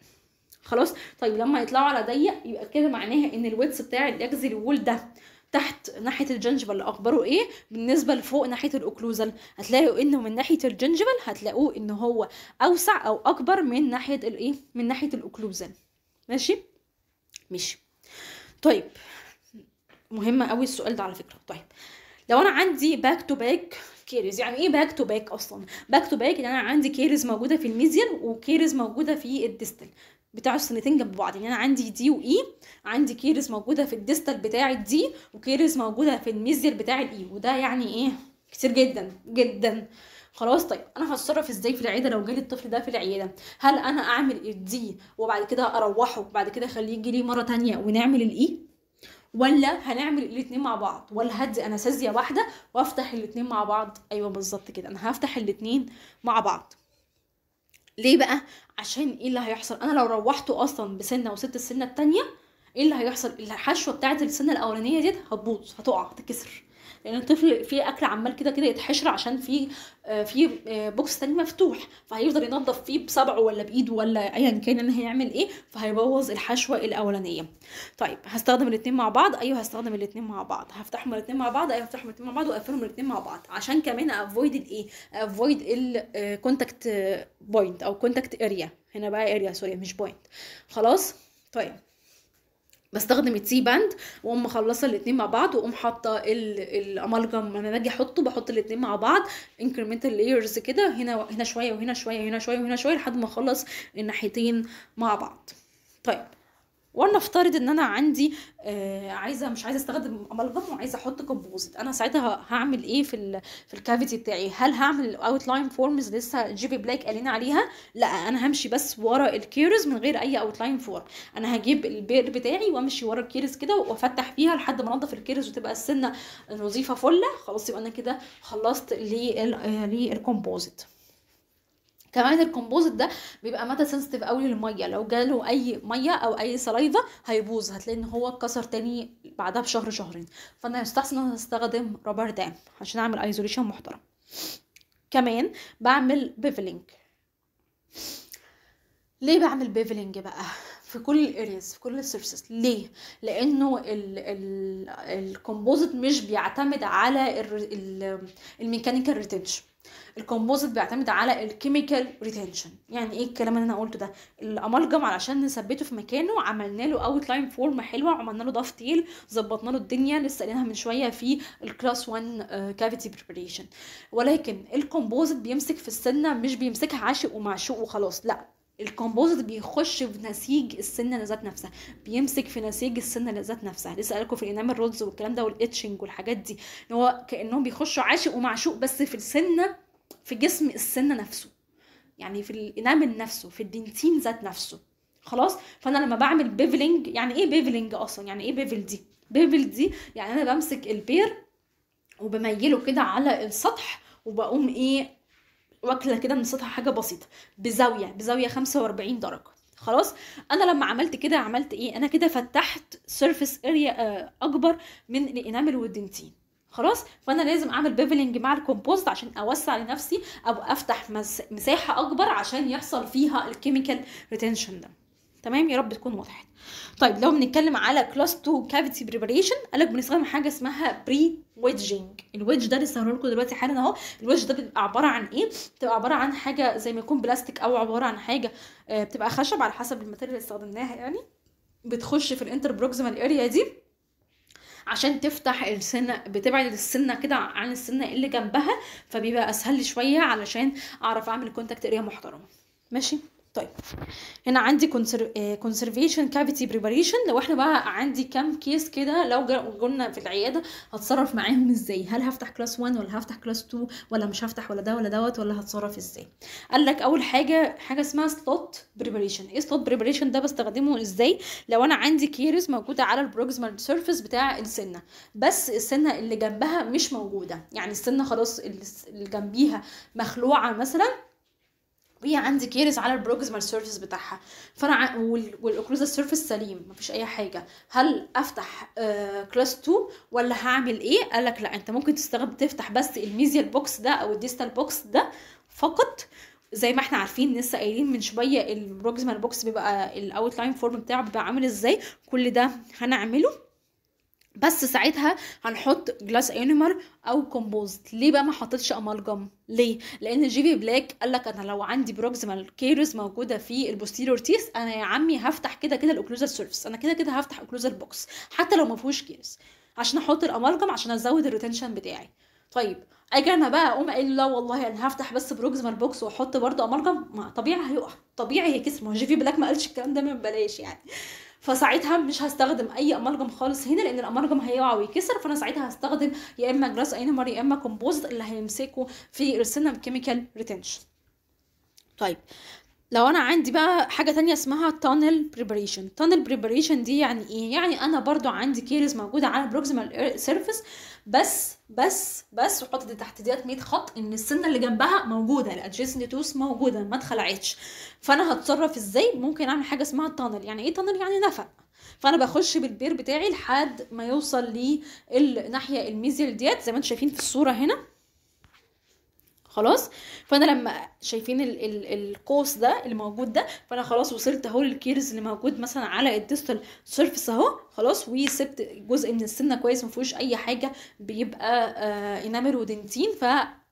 خلاص طيب لما يطلعوا على ضيق يبقى كده معناها ان الويتس بتاع الاكزيل وول ده تحت ناحيه الجنجبل اخباره ايه بالنسبه لفوق ناحيه الاوكلوزال هتلاقوا انه من ناحيه الجنجبل هتلاقوه ان هو اوسع او اكبر من ناحيه الايه من ناحيه الاوكلوزال ماشي ماشي طيب مهم قوي السؤال ده على فكره طيب لو انا عندي باك تو باك كيرز يعني ايه باك تو باك اصلا باك تو باك ان انا عندي كيرز موجوده في الميزيال وكيرز موجوده في الديستال بتاعوا السنتين جنب بعض يعني انا عندي دي واي e، عندي كيرز موجوده في الديستال بتاع الدي وكيرز موجوده في الميزير بتاع الاي e، وده يعني ايه كتير جدا جدا خلاص طيب انا هتصرف ازاي في العياده لو جالي الطفل ده في العياده هل انا اعمل الدي وبعد كده اروحه وبعد كده اخليه يجي لي مره تانية ونعمل الاي e؟ ولا هنعمل الاثنين مع بعض ولا هدي انستيزيا واحده وافتح الاثنين مع بعض ايوه بالظبط كده انا هفتح الاثنين مع بعض ليه بقى عشان ايه اللي هيحصل انا لو روحته اصلا بسنه وست السنه التانية ايه اللي هيحصل الحشوه بتاعه السنه الاولانيه دي هتبوظ هتقع هتتكسر لان الطفل في اكل عمال كده كده يتحشر عشان في آه، في بوكس آه، تاني مفتوح فهيفضل ينظف فيه بصبعه ولا بايده ولا ايا كان ان هيعمل ايه فهيبوظ الحشوه الاولانيه طيب هستخدم الاثنين مع بعض ايوه هستخدم الاثنين مع بعض هفتحهم الاثنين مع بعض ايوه هفتحهم الاثنين مع بعض واقفلهم الاثنين مع بعض عشان كمان افويد الايه افويد الكونتاكت بوينت او كونتاكت اريا هنا بقى اريا سوري مش بوينت خلاص طيب بستخدم التي باند واقوم مخلصه الاتنين مع بعض واقوم حاطه الامالجم لما باجي احطه بحط الاتنين مع بعض انكريمنتال لايرز كده هنا هنا شويه وهنا شويه وهنا شويه وهنا شويه لحد ما اخلص الناحيتين مع بعض طيب ولنفترض ان انا عندي آه عايزه مش عايزه استخدم املجم وعايزه احط كومبوزيت انا ساعتها هعمل ايه في في الكافيتي بتاعي هل هعمل الاوتلاين فورمز لسه جيبي بلاك قالين عليها لا انا همشي بس ورا الكيرز من غير اي اوتلاين فورم انا هجيب البير بتاعي وامشي ورا الكيرز كده وافتح فيها لحد ما انضف الكيرز وتبقى السنه نظيفه فله خلاص يبقى انا كده خلصت للكومبوزيت كمان الكومبوزيت ده بيبقى ماده سنسيتيف قوي للميه لو جاله اي ميه او اي سلايفه هيبوظ هتلاقي ان هو اتكسر تاني بعدها بشهر شهرين فانا يستحسن ان انا استخدم رابر دام عشان اعمل ايزوليشن محترم كمان بعمل بيفلينج ليه بعمل بيفلينج بقى في كل الاريز في كل السيرفيسز ليه لانه الكومبوزيت مش بيعتمد على الميكانيكال ريتنشن الكومبوزيت بيعتمد على الكيميكال ريتنشن يعني ايه الكلام اللي انا قلته ده الامالجم علشان نثبته في مكانه عملنا له اوت لاين فورم حلوه عملنا له دافتيل ظبطنا له الدنيا لسه قايلينها من شويه في الكلاس 1 كافيتي بريبريشن ولكن الكومبوزيت بيمسك في السنه مش بيمسكها عاشق ومعشوق وخلاص لا الكومبوزيت بيخش في نسيج السنه ذات نفسها بيمسك في نسيج السنه ذات نفسها لسه قالكم في الانامل رودز والكلام ده والاتشنج والحاجات دي ان هو كانهم بيخشوا عاشق ومعشوق بس في السنه في جسم السنه نفسه يعني في الانامل نفسه في الدنتين ذات نفسه خلاص فانا لما بعمل بيفلينج يعني ايه بيفلينج اصلا يعني ايه بيفل دي بيفل دي يعني انا بمسك البير وبميله كده على السطح وبقوم ايه واكله كده من سطح حاجه بسيطه بزاويه بزاويه 45 درجه خلاص انا لما عملت كده عملت ايه انا كده فتحت سيرفيس اريا آه، اكبر من الانامل والدنتين خلاص فانا لازم اعمل بيفلنج مع الكومبوست عشان اوسع لنفسي او افتح مساحه اكبر عشان يحصل فيها الكيميكال ريتنشن ده تمام يا رب تكون وضحت طيب لو بنتكلم على كلاس 2 كافيتي بريباريشن قالك بنستخدم حاجه اسمها بري ويدجينج الويدج ده لسه لكم دلوقتي حالا اهو الويدج ده بيبقى عباره عن ايه بتبقى عباره عن حاجه زي ما يكون بلاستيك او عباره عن حاجه آه، بتبقى خشب على حسب الماتيريال اللي استخدمناها يعني بتخش في الانتر بروكسيمال اريا دي عشان تفتح السنة بتبعد السنة كده عن السنة اللي جنبها فبيبقى أسهل شوية علشان أعرف أعمل كونتاكت اريا محترمة ماشي طيب هنا عندي آه، conservation كافيتي بريباريشن لو احنا بقى عندي كام كيس كده لو قلنا في العياده هتصرف معاهم ازاي هل هفتح كلاس 1 ولا هفتح كلاس 2 ولا مش هفتح ولا ده ولا دوت ولا هتصرف ازاي قال لك اول حاجه حاجه اسمها سلوت بريباريشن ايه سلوت بريباريشن ده بستخدمه ازاي لو انا عندي كيرز موجوده على البروكسيمال سيرفيس بتاع السنه بس السنه اللي جنبها مش موجوده يعني السنه خلاص اللي جنبيها مخلوعه مثلا وهي عندي كيرز على البروكسيمال سيرفيس بتاعها فانا ع... والاوكلوزال سيرفيس سليم مفيش اي حاجه هل افتح آه، كلاس 2 ولا هعمل ايه قال لك لا انت ممكن تستخدم تفتح بس الميزيال بوكس ده او الديستال بوكس ده فقط زي ما احنا عارفين لسه قايلين من شويه البروكسيمال بوكس بيبقى الاوت لاين فورم بتاعه بيبقى عامل ازاي كل ده هنعمله بس ساعتها هنحط جلاس انيمر او كومبوزت ليه بقى ما حطيتش امالجم ليه لان جي في بلاك قال لك انا لو عندي بروكسيمال كيرز موجوده في البوستيريور تيس انا يا عمي هفتح كده كده الاوكلوزال سيرفيس انا كده كده هفتح اوكلوزال بوكس حتى لو ما فيهوش كيرز عشان احط الامالجم عشان ازود الريتنشن بتاعي طيب اجي انا بقى اقوم قايل لا والله انا هفتح بس بروكسيمال بوكس واحط برده امالجم طبيعي هيقع طبيعي هيكسر ما جي في بلاك ما قالش الكلام ده من بلاش يعني فساعتها مش هستخدم اي امالجم خالص هنا لان الامالجم هيقع ويكسر فانا ساعتها هستخدم يا اما جراس اينمر يا اما كومبوزت اللي هيمسكه في رسنم كيميكال ريتنشن طيب لو انا عندي بقى حاجه تانية اسمها تانل بريباريشن تانل بريباريشن دي يعني ايه يعني انا برضو عندي كيرز موجوده على بروكسيمال سيرفيس بس بس بس وحط دي تحت ديت 100 خط ان السنه اللي جنبها موجوده الادجيسنت توس موجوده ما اتخلعتش فانا هتصرف ازاي ممكن اعمل حاجه اسمها تانل يعني ايه تانل يعني نفق فانا بخش بالبير بتاعي لحد ما يوصل للناحيه الميزيال ديت زي ما انتم شايفين في الصوره هنا خلاص فانا لما شايفين ال ال القوس ده اللي موجود ده فانا خلاص وصلت اهو للكيرز اللي موجود مثلا على الديستال سيرفيس اهو خلاص وسبت جزء من السنه كويس ما فيهوش اي حاجه بيبقى آه انامل ودنتين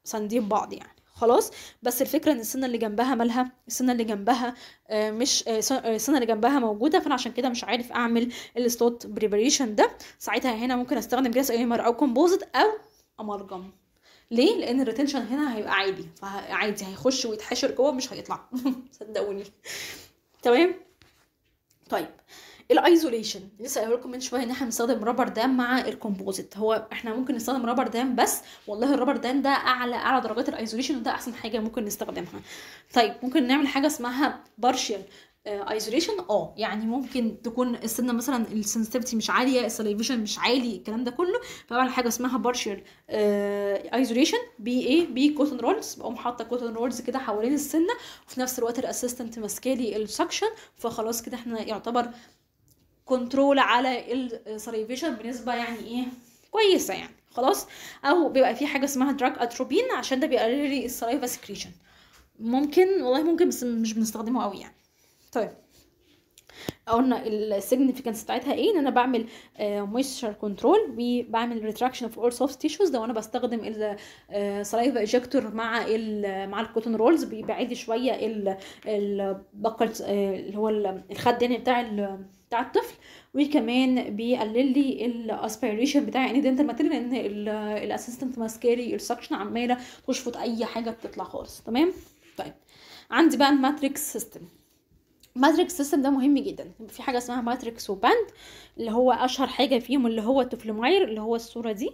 فساندين بعض يعني خلاص بس الفكره ان السنه اللي جنبها مالها السنه اللي جنبها آه، مش آه، آه، السنه اللي جنبها موجوده فانا عشان كده مش عارف اعمل السلوت بريبريشن ده ساعتها هنا ممكن استخدم جاس ايمر او كومبوزيت او امالجم ليه لان الريتنشن هنا هيبقى عادي فعادي هيخش ويتحشر جوه مش هيطلع صدقوني تمام طيب الايزوليشن لسه قايل لكم من شويه ان احنا بنستخدم رابر دام مع الكومبوزيت هو احنا ممكن نستخدم رابر دام بس والله الرابر دام ده اعلى اعلى درجات الايزوليشن وده احسن حاجه ممكن نستخدمها طيب ممكن نعمل حاجه اسمها بارشل ايزوليشن آه،, اه يعني ممكن تكون السنه مثلا السنسيتيفيتي مش عاليه السليفيشن مش عالي الكلام ده كله فبعمل حاجه اسمها بارشل ايزوليشن بي ايه بي كوتن رولز بقوم حاطه كوتن رولز كده حوالين السنه وفي نفس الوقت الاسيستنت ماسكالي السكشن فخلاص كده احنا يعتبر كنترول على السليفيشن بنسبه يعني ايه كويسه يعني خلاص او بيبقى في حاجه اسمها دراج اتروبين عشان ده بيقلل لي السلايفا سكريشن ممكن والله ممكن بس مش بنستخدمه قوي يعني طيب قلنا السيجنيفيكانس بتاعتها ايه ان انا بعمل مويستشر كنترول وبعمل ريتراكشن اوف اول سوفت تيشوز لو انا بستخدم السلايفا ايجكتور آه، مع ال مع الكوتون رولز بيبعد شويه البقل آه، اللي هو الخد يعني بتاع بتاع الطفل وكمان بيقلل لي الاسبيريشن بتاع ان دنتال ماتيريال لان الاسيستنت ماسكاري السكشن عماله تشفط اي حاجه بتطلع خالص تمام طيب عندي بقى الماتريكس سيستم ماتريكس سيستم ده مهم جدا في حاجه اسمها ماتريكس وباند اللي هو اشهر حاجه فيهم اللي هو التوفلوماير اللي هو الصوره دي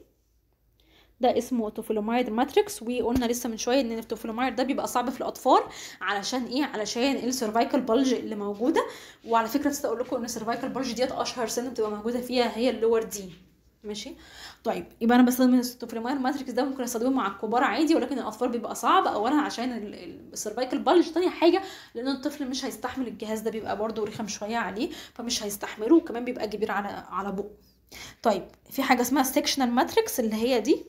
ده اسمه توفلوماير ماتريكس وقلنا لسه من شويه ان التوفلوماير ده بيبقى صعب في الاطفال علشان ايه علشان السيرفايكال بلج اللي موجوده وعلى فكره بس اقول لكم ان السيرفايكال بلج ديت اشهر سنه بتبقى موجوده فيها هي اللور دي ماشي طيب يبقى انا بستخدم السوبرمان ماتريكس ده ممكن استخدمه مع الكبار عادي ولكن الاطفال بيبقى صعب اولا عشان السيرفايكال بلج تاني حاجه لان الطفل مش هيستحمل الجهاز ده بيبقى برده رخم شويه عليه فمش هيستحمله وكمان بيبقى كبير على على بقه طيب في حاجه اسمها السكشنال ماتريكس اللي هي دي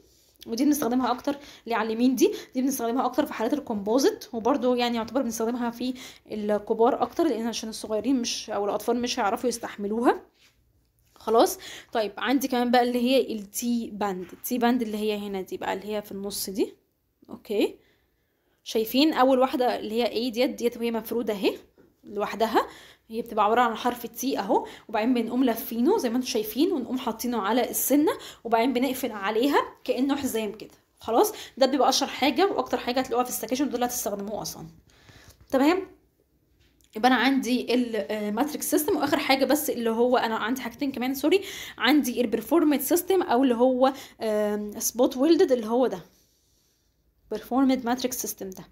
ودي بنستخدمها اكتر لعلمين دي دي بنستخدمها اكتر في حالات الكومبوزيت وبرده يعني يعتبر بنستخدمها في الكبار اكتر لان عشان الصغيرين مش او الاطفال مش هيعرفوا يستحملوها خلاص طيب عندي كمان بقى اللي هي التي باند التي باند اللي هي هنا دي بقى اللي هي في النص دي اوكي شايفين اول واحده اللي هي ايه ديت ديت وهي مفروده اهي لوحدها هي بتبقى عباره عن حرف التي اهو وبعدين بنقوم لافينه زي ما انتم شايفين ونقوم حاطينه على السنه وبعدين بنقفل عليها كانه حزام كده خلاص ده بيبقى اشهر حاجه واكتر حاجه هتلاقوها في السكاشن دول هتستخدموه اصلا تمام يبقى انا عندي الماتريكس آه، سيستم واخر حاجه بس اللي هو انا عندي حاجتين كمان سوري عندي البرفورمانس سيستم او اللي هو سبوت ويلدد اللي هو ده performed matrix system ده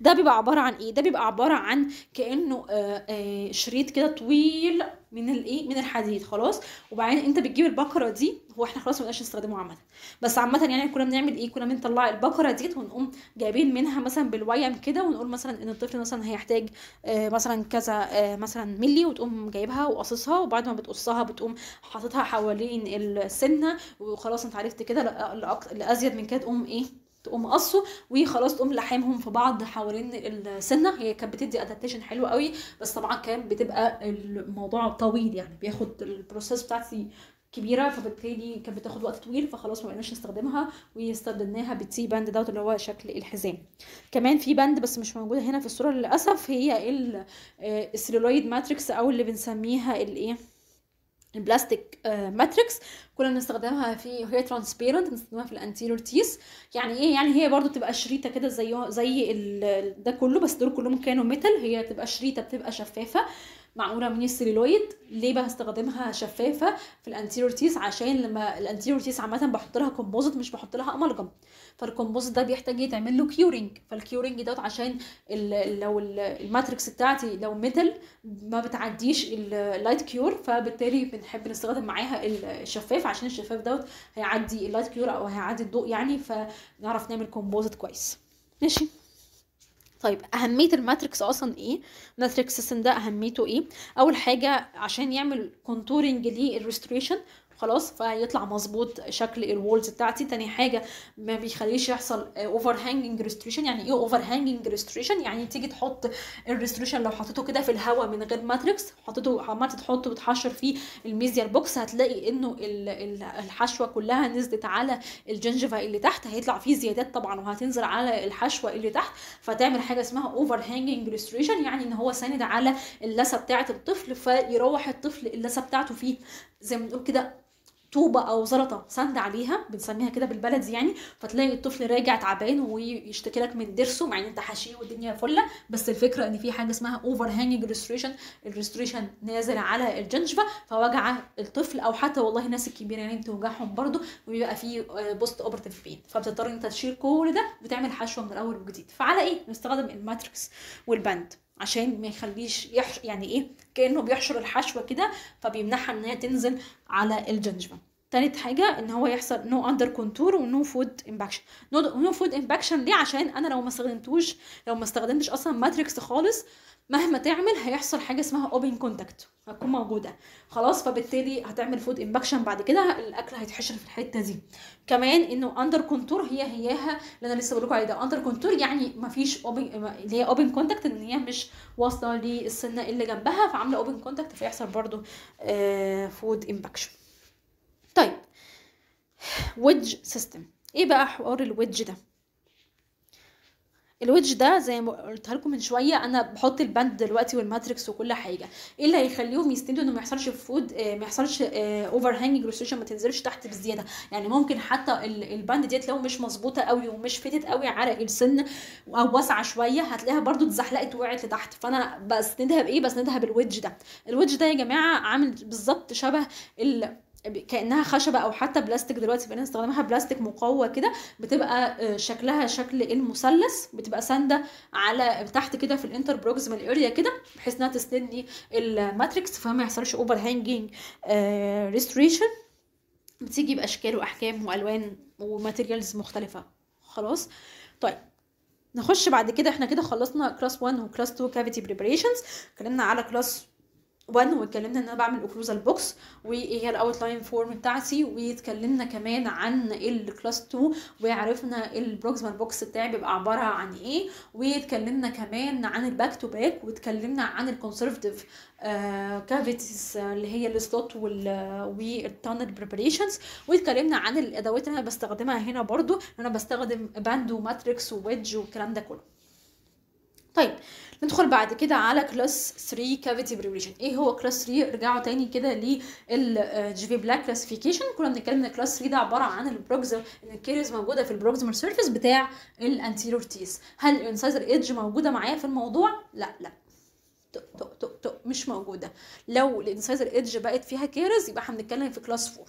ده بيبقى عباره عن ايه ده بيبقى عباره عن كانه آآ آه، آآ آه، شريط كده طويل من الايه من الحديد خلاص وبعدين انت بتجيب البقره دي هو احنا خلاص ما نستخدمه عامه بس عامه يعني كنا بنعمل ايه كنا بنطلع البقره دي ونقوم جايبين منها مثلا بالويم كده ونقول مثلا ان الطفل مثلا هيحتاج آه، مثلا كذا مثلا ملي وتقوم جايبها وقصصها وبعد ما بتقصها بتقوم حاططها حوالين السنه وخلاص انت عرفت كده لازيد من كده تقوم ايه تقوم قصه وخلاص تقوم لحامهم في بعض حوالين السنه هي كانت بتدي ادابتيشن حلو قوي بس طبعا كان بتبقى الموضوع طويل يعني بياخد البروسيس بتاعتي كبيره فبالتالي كانت بتاخد وقت طويل فخلاص ما بقيناش نستخدمها واستبدلناها بالتي باند دوت اللي هو شكل الحزام كمان في بند بس مش موجوده هنا في الصوره للاسف هي السيلولويد ماتريكس آه، او اللي بنسميها الايه البلاستيك ماتريكس آه، كنا بنستخدمها في وهي ترانسبيرنت بنستخدمها في الانتيريور تيس يعني ايه يعني هي برضو بتبقى شريطه كده زي زي ده كله بس دول كلهم كانوا ميتال هي بتبقى شريطه بتبقى شفافه معموله من السليلويد ليه بستخدمها شفافه في الانتيرور تيس عشان لما الانتيرور تيس عامه بحط لها كومبوزيت مش بحط لها امالجم فالكومبوزيت ده بيحتاج يتعمل ايه؟ له كيورنج فالكيورنج دوت عشان الـ لو الماتريكس بتاعتي لو ميتال ما بتعديش اللايت كيور فبالتالي بنحب نستخدم معاها الشفاف عشان الشفاف دوت هيعدي اللايت كيور او هيعدي الضوء يعني فنعرف نعمل كومبوزيت كويس ماشي طيب اهميه الماتريكس اصلا ايه ماتريكس سن ده اهميته ايه اول حاجه عشان يعمل كونتورنج للريستوريشن خلاص فيطلع مظبوط شكل الوولز بتاعتي تاني حاجه ما بيخليش يحصل اوفر هانجنج ريستريشن يعني ايه اوفر هانجنج ريستريشن يعني تيجي تحط الريستريشن لو حطيته كده في الهواء من غير ماتريكس حطيته عملت تحطه وتحشر فيه الميزيال بوكس هتلاقي انه الحشوه كلها نزلت على الجنجفه اللي تحت هيطلع فيه زيادات طبعا وهتنزل على الحشوه اللي تحت فتعمل حاجه اسمها اوفر هانجنج ريستريشن يعني ان هو ساند على اللثه بتاعه الطفل فيروح الطفل اللثه بتاعته فيه زي ما بنقول كده طوبه او زلطه سند عليها بنسميها كده بالبلدي يعني فتلاقي الطفل راجع تعبان ويشتكي لك من ضرسه مع ان انت حشيه والدنيا فله بس الفكره ان في حاجه اسمها اوفر هانجنج ريستريشن الريستريشن نازل على الجنجفة فوجع الطفل او حتى والله الناس الكبيره يعني بتوجعهم برده وبيبقى في بوست اوبرتيف بين فبتضطر إن انت تشيل كل ده وتعمل حشوه من الاول وجديد فعلى ايه نستخدم الماتريكس والبند عشان ما يخليش يحش يعني ايه كانه بيحشر الحشوه كده فبيمنعها ان هي تنزل على الجنجبه تالت حاجة ان هو يحصل نو اندر كونتور ونو فود امباكشن نو فود امباكشن ليه عشان انا لو ما استخدمتوش لو ما استخدمتش اصلا ماتريكس خالص مهما تعمل هيحصل حاجه اسمها اوبن كونتاكت هتكون موجوده خلاص فبالتالي هتعمل فود امباكشن بعد كده الاكل هيتحشر في الحته دي كمان انه اندر كونتور هي هياها اللي انا لسه بقول لكم عليه ده اندر كونتور يعني مفيش اوبن اللي هي اوبن كونتاكت ان هي مش واصله للسنه اللي جنبها فعامله اوبن كونتاكت فيحصل برده فود امباكشن طيب ويدج سيستم ايه بقى حوار الويدج ده الويدج ده زي ما قلت لكم من شويه انا بحط البند دلوقتي والماتريكس وكل حاجه ايه اللي هيخليهم يستندوا انه ما يحصلش فود آه، ما يحصلش اوفر هانجنج ريستريكشن ما تنزلش تحت بزياده يعني ممكن حتى البند ديت لو مش مظبوطه قوي ومش فاتت قوي على السن او واسعه شويه هتلاقيها برده اتزحلقت وقعت لتحت فانا بسندها بايه بسندها بالويدج ده الويدج ده يا جماعه عامل بالظبط شبه ال كانها خشبه او حتى بلاستيك دلوقتي بقينا نستخدمها بلاستيك مقوى كده بتبقى آه، شكلها شكل المثلث بتبقى سانده على تحت كده في الانتر بروكسيمال اريا كده بحيث انها تستني الماتريكس فما يحصلش اوفر هانجينج ريستريشن بتيجي باشكال واحكام والوان وماتيريالز مختلفه خلاص طيب نخش بعد كده احنا كده خلصنا كلاس 1 وكلاس 2 كافيتي بريبريشنز اتكلمنا على كلاس وان واتكلمنا ان انا بعمل اوكلوزال البوكس وايه هي الاوت لاين فورم بتاعتي واتكلمنا كمان عن الكلاس 2 وعرفنا البروكسيمال بوكس بتاعي بيبقى عباره عن ايه واتكلمنا كمان عن الباك تو باك واتكلمنا عن الكونسرفتيف كافيتيز آه، آه، اللي هي السلوت والتانل بريبريشنز واتكلمنا عن الادوات اللي انا بستخدمها هنا برضو انا بستخدم باند وماتريكس وويدج والكلام ده كله طيب ندخل بعد كده على كلاس 3 كافيتي بريبريشن ايه هو كلاس 3 ارجعوا تاني كده للجي في بلاك كلاسيفيكيشن كنا بنتكلم ان كلاس 3 ده عباره عن البروكزم ان الكيريز موجوده في البروكزمال سيرفيس بتاع الانتيرور تيس هل الانسايزر ايدج موجوده معايا في الموضوع لا لا تق تق تق مش موجوده لو الانسايزر ايدج بقت فيها كيرز يبقى احنا بنتكلم في كلاس 4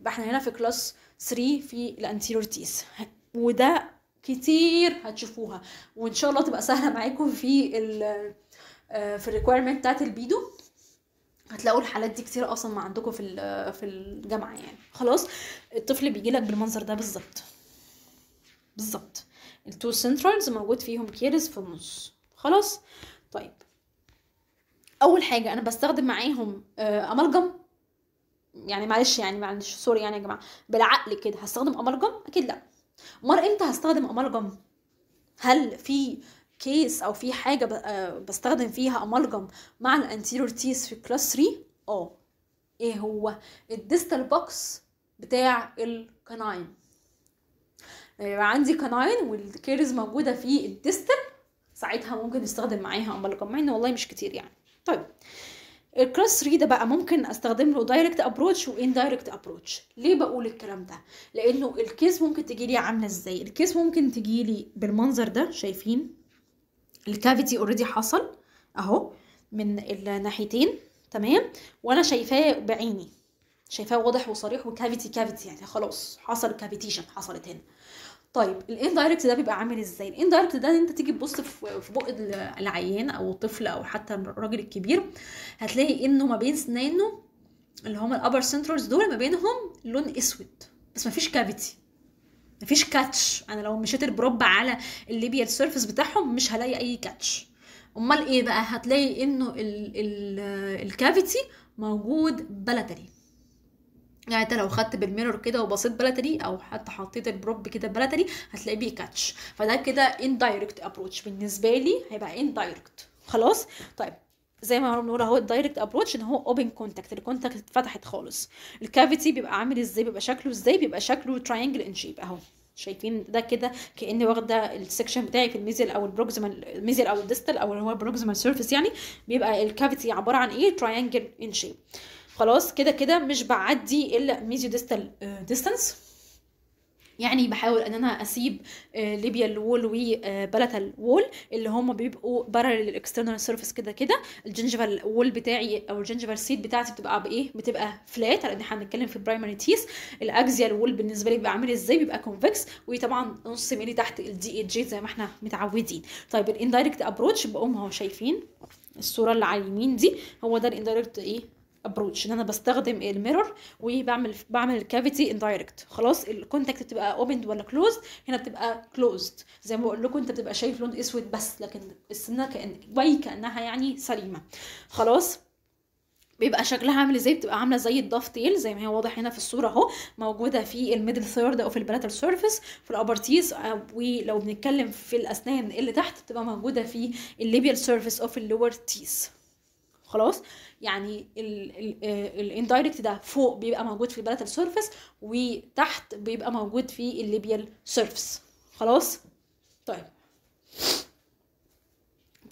يبقى احنا هنا في كلاس 3 في الانتيرور تيس وده كتير هتشوفوها وان شاء الله تبقى سهله معاكم في ال آه، في الريكويرمنت بتاعت البيدو هتلاقوا الحالات دي كتير اصلا ما عندكم في آه، في الجامعه يعني خلاص الطفل بيجي لك بالمنظر ده بالظبط بالظبط التو سنترالز موجود فيهم كيرز في النص خلاص طيب اول حاجه انا بستخدم معاهم امالجم آه، يعني معلش يعني معلش سوري يعني يا جماعه بالعقل كده هستخدم امالجم اكيد لا مر امتى هستخدم امالجم هل في كيس او في حاجه آه، بستخدم فيها امالجم مع الانتيريور تيس في كلاس 3 اه ايه هو الديستال بوكس بتاع الكناين آه، يبقى عندي كناين والكيرز موجوده في الديستال ساعتها ممكن نستخدم معاها امالجم مع ان والله مش كتير يعني الكروس ريد بقى ممكن استخدم له دايركت ابروتش واندايركت ابروتش ليه بقول الكلام ده لانه الكيس ممكن تجي لي عامله ازاي الكيس ممكن تجي لي بالمنظر ده شايفين الكافيتي اوريدي حصل اهو من الناحيتين تمام وانا شايفاه بعيني شايفاه واضح وصريح وكافيتي كافيتي يعني خلاص حصل كافيتيشن حصلت هنا طيب الاندايركت ده بيبقى عامل ازاي الاندايركت ده انت تيجي تبص في بق العيان او الطفل او حتى الراجل الكبير هتلاقي انه ما بين سنانه اللي هم الابر سنترز دول ما بينهم لون اسود بس ما فيش كافيتي مفيش كاتش انا لو مشيت البروب على الليبيال سيرفيس بتاعهم مش هلاقي اي كاتش امال ايه بقى هتلاقي انه الكافيتي موجود بلاتري يعني انت لو خدت بالميرور كده وبصيت بلاتري او حتى حطيت البروب كده بلاتري هتلاقيه بيكاتش فده كده اندايركت ابروتش بالنسبه لي هيبقى اندايركت خلاص طيب زي ما بنقول اهو الدايركت ابروتش ان هو اوبن كونتاكت الكونتاكت اتفتحت خالص الكافيتي بيبقى عامل ازاي بيبقى شكله ازاي بيبقى شكله تراينجل ان شيب اهو شايفين ده كده كاني واخده السكشن بتاعي في الميزل او البروكسيمال الميزل او الديستال او اللي هو البروكسيمال سيرفيس يعني بيبقى الكافيتي عباره عن ايه تراينجل ان شيب خلاص كده كده مش بعدي الا ميزيو ديستال ديستانس يعني بحاول ان انا اسيب ليبيال وول بلاتال وول اللي هم بيبقوا بارل الاكسترنال سيرفيس كده كده الجنجفال وول بتاعي او الجنجفال سيت بتاعتي بتبقى بايه بتبقى فلات لان احنا هنتكلم في برايمري تيس الاكزيال وول بالنسبه لي بيبقى عامل ازاي بيبقى كونفكس وطبعا نص ميلي تحت الدي اي جي زي ما احنا متعودين طيب الاندايركت ابروتش بقوم هو شايفين الصوره اللي على اليمين دي هو ده الاندايركت ايه ابروتش ان انا بستخدم الميرور وبعمل بعمل الكافيتي اندايركت خلاص الكونتاكت بتبقى اوبند ولا كلوزد هنا بتبقى كلوزد زي ما بقول لكم انت بتبقى شايف لون اسود بس لكن السنه كان وي كانها يعني سليمه خلاص بيبقى شكلها عامل ازاي بتبقى عامله زي الدافتيل زي ما هي واضح هنا في الصوره اهو موجوده في الميدل ثيرد او في البلاتر سيرفيس في الابر آه، تيز ولو بنتكلم في الاسنان اللي تحت بتبقى موجوده في الليبيال سيرفيس او في اللور تيس خلاص يعني آه، الاندايركت ده فوق بيبقى موجود في البلاتال سيرفيس وتحت بيبقى موجود في الليبيال سيرفيس خلاص طيب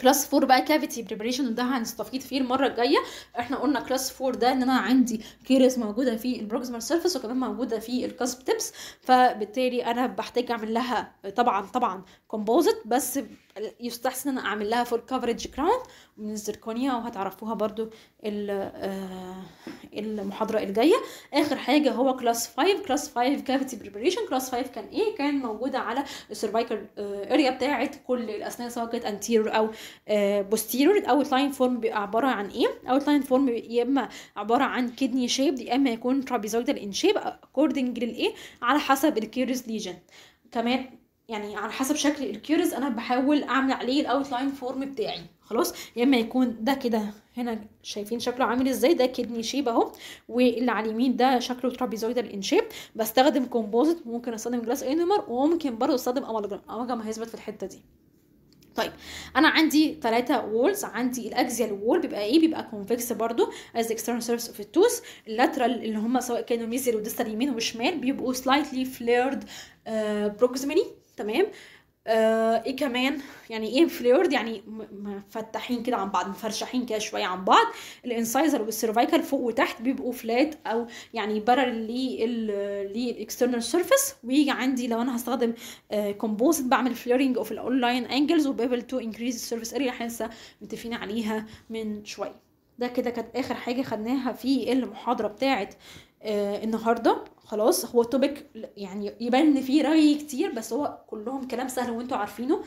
كلاس 4 بقى كافيتي بريبريشن ده هنستفيد فيه المره الجايه احنا قلنا كلاس 4 ده ان انا عندي كيرز موجوده في البروكسيمال سيرفيس وكمان موجوده في الكاسب تيبس فبالتالي انا بحتاج اعمل لها طبعا طبعا كومبوزيت بس يستحسن انا اعمل لها فول كفرج كراون من الزركونيا وهتعرفوها برضو آه، المحاضره الجايه اخر حاجه هو كلاس 5 كلاس 5 كافيتي بريبريشن كلاس 5 كان ايه كان موجوده على السيرفايكال اريا بتاعه كل الاسنان سواء كانت انتيرور او بوستيرور الاوت لاين فورم بيبقى عباره عن ايه اوت لاين فورم يا اما عباره عن كدني شيب يا اما يكون ترابيزويدال ان شيب اكوردنج للايه على حسب الكيرز ليجن كمان يعني على حسب شكل الكيرز انا بحاول اعمل عليه الاوت لاين فورم بتاعي خلاص يا اما يكون ده كده هنا شايفين شكله عامل ازاي ده كدني شيب اهو واللي على اليمين ده شكله ترابيزويدال ان شيب بستخدم كومبوزيت ممكن استخدم جلاس انيمر وممكن برضه استخدم امالجام امالجام هيثبت في الحته دي طيب انا عندي تلاتة وولز عندي الاكزيال وول بيبقى ايه بيبقى كونفكس برضو از اكسترنال سيرفس اوف التوث اللاترال اللي هم سواء كانوا ميزل ودستر يمين وشمال بيبقوا سلايتلي فليرد بروكسيمالي تمام آه ايه كمان يعني ايه فليورد يعني مفتحين كده عن بعض مفرشحين كده شويه عن بعض الانسايزر والسيرفايكال فوق وتحت بيبقوا فلات او يعني بارل للاكسترنال سيرفيس ويجي عندي لو انا هستخدم كومبوزيت آه، بعمل فليرنج اوف الاونلاين انجلز وبيبل تو انكريز السيرفيس اريا لسه متفقين عليها من شويه ده كده كانت اخر حاجه خدناها في المحاضره بتاعه آه، النهارده خلاص هو توبيك يعني يبان ان فيه رأي كتير بس هو كلهم كلام سهل وانتوا عارفينه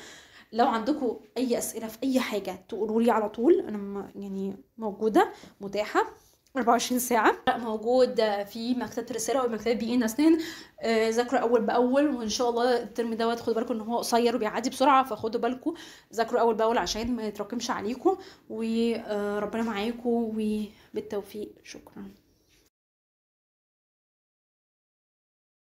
لو عندكم اي اسئله في اي حاجه تقولوا لي على طول انا يعني موجوده متاحه 24 ساعة موجود في مكتبة رسالة أو مكتبة بي إن أسنان آه، ذاكروا أول بأول وإن شاء الله الترم دوت خدوا بالكم إن هو قصير وبيعدي بسرعة فخدوا بالكم ذاكروا أول بأول عشان ما يتراكمش عليكم وربنا آه، معاكم وبالتوفيق شكرا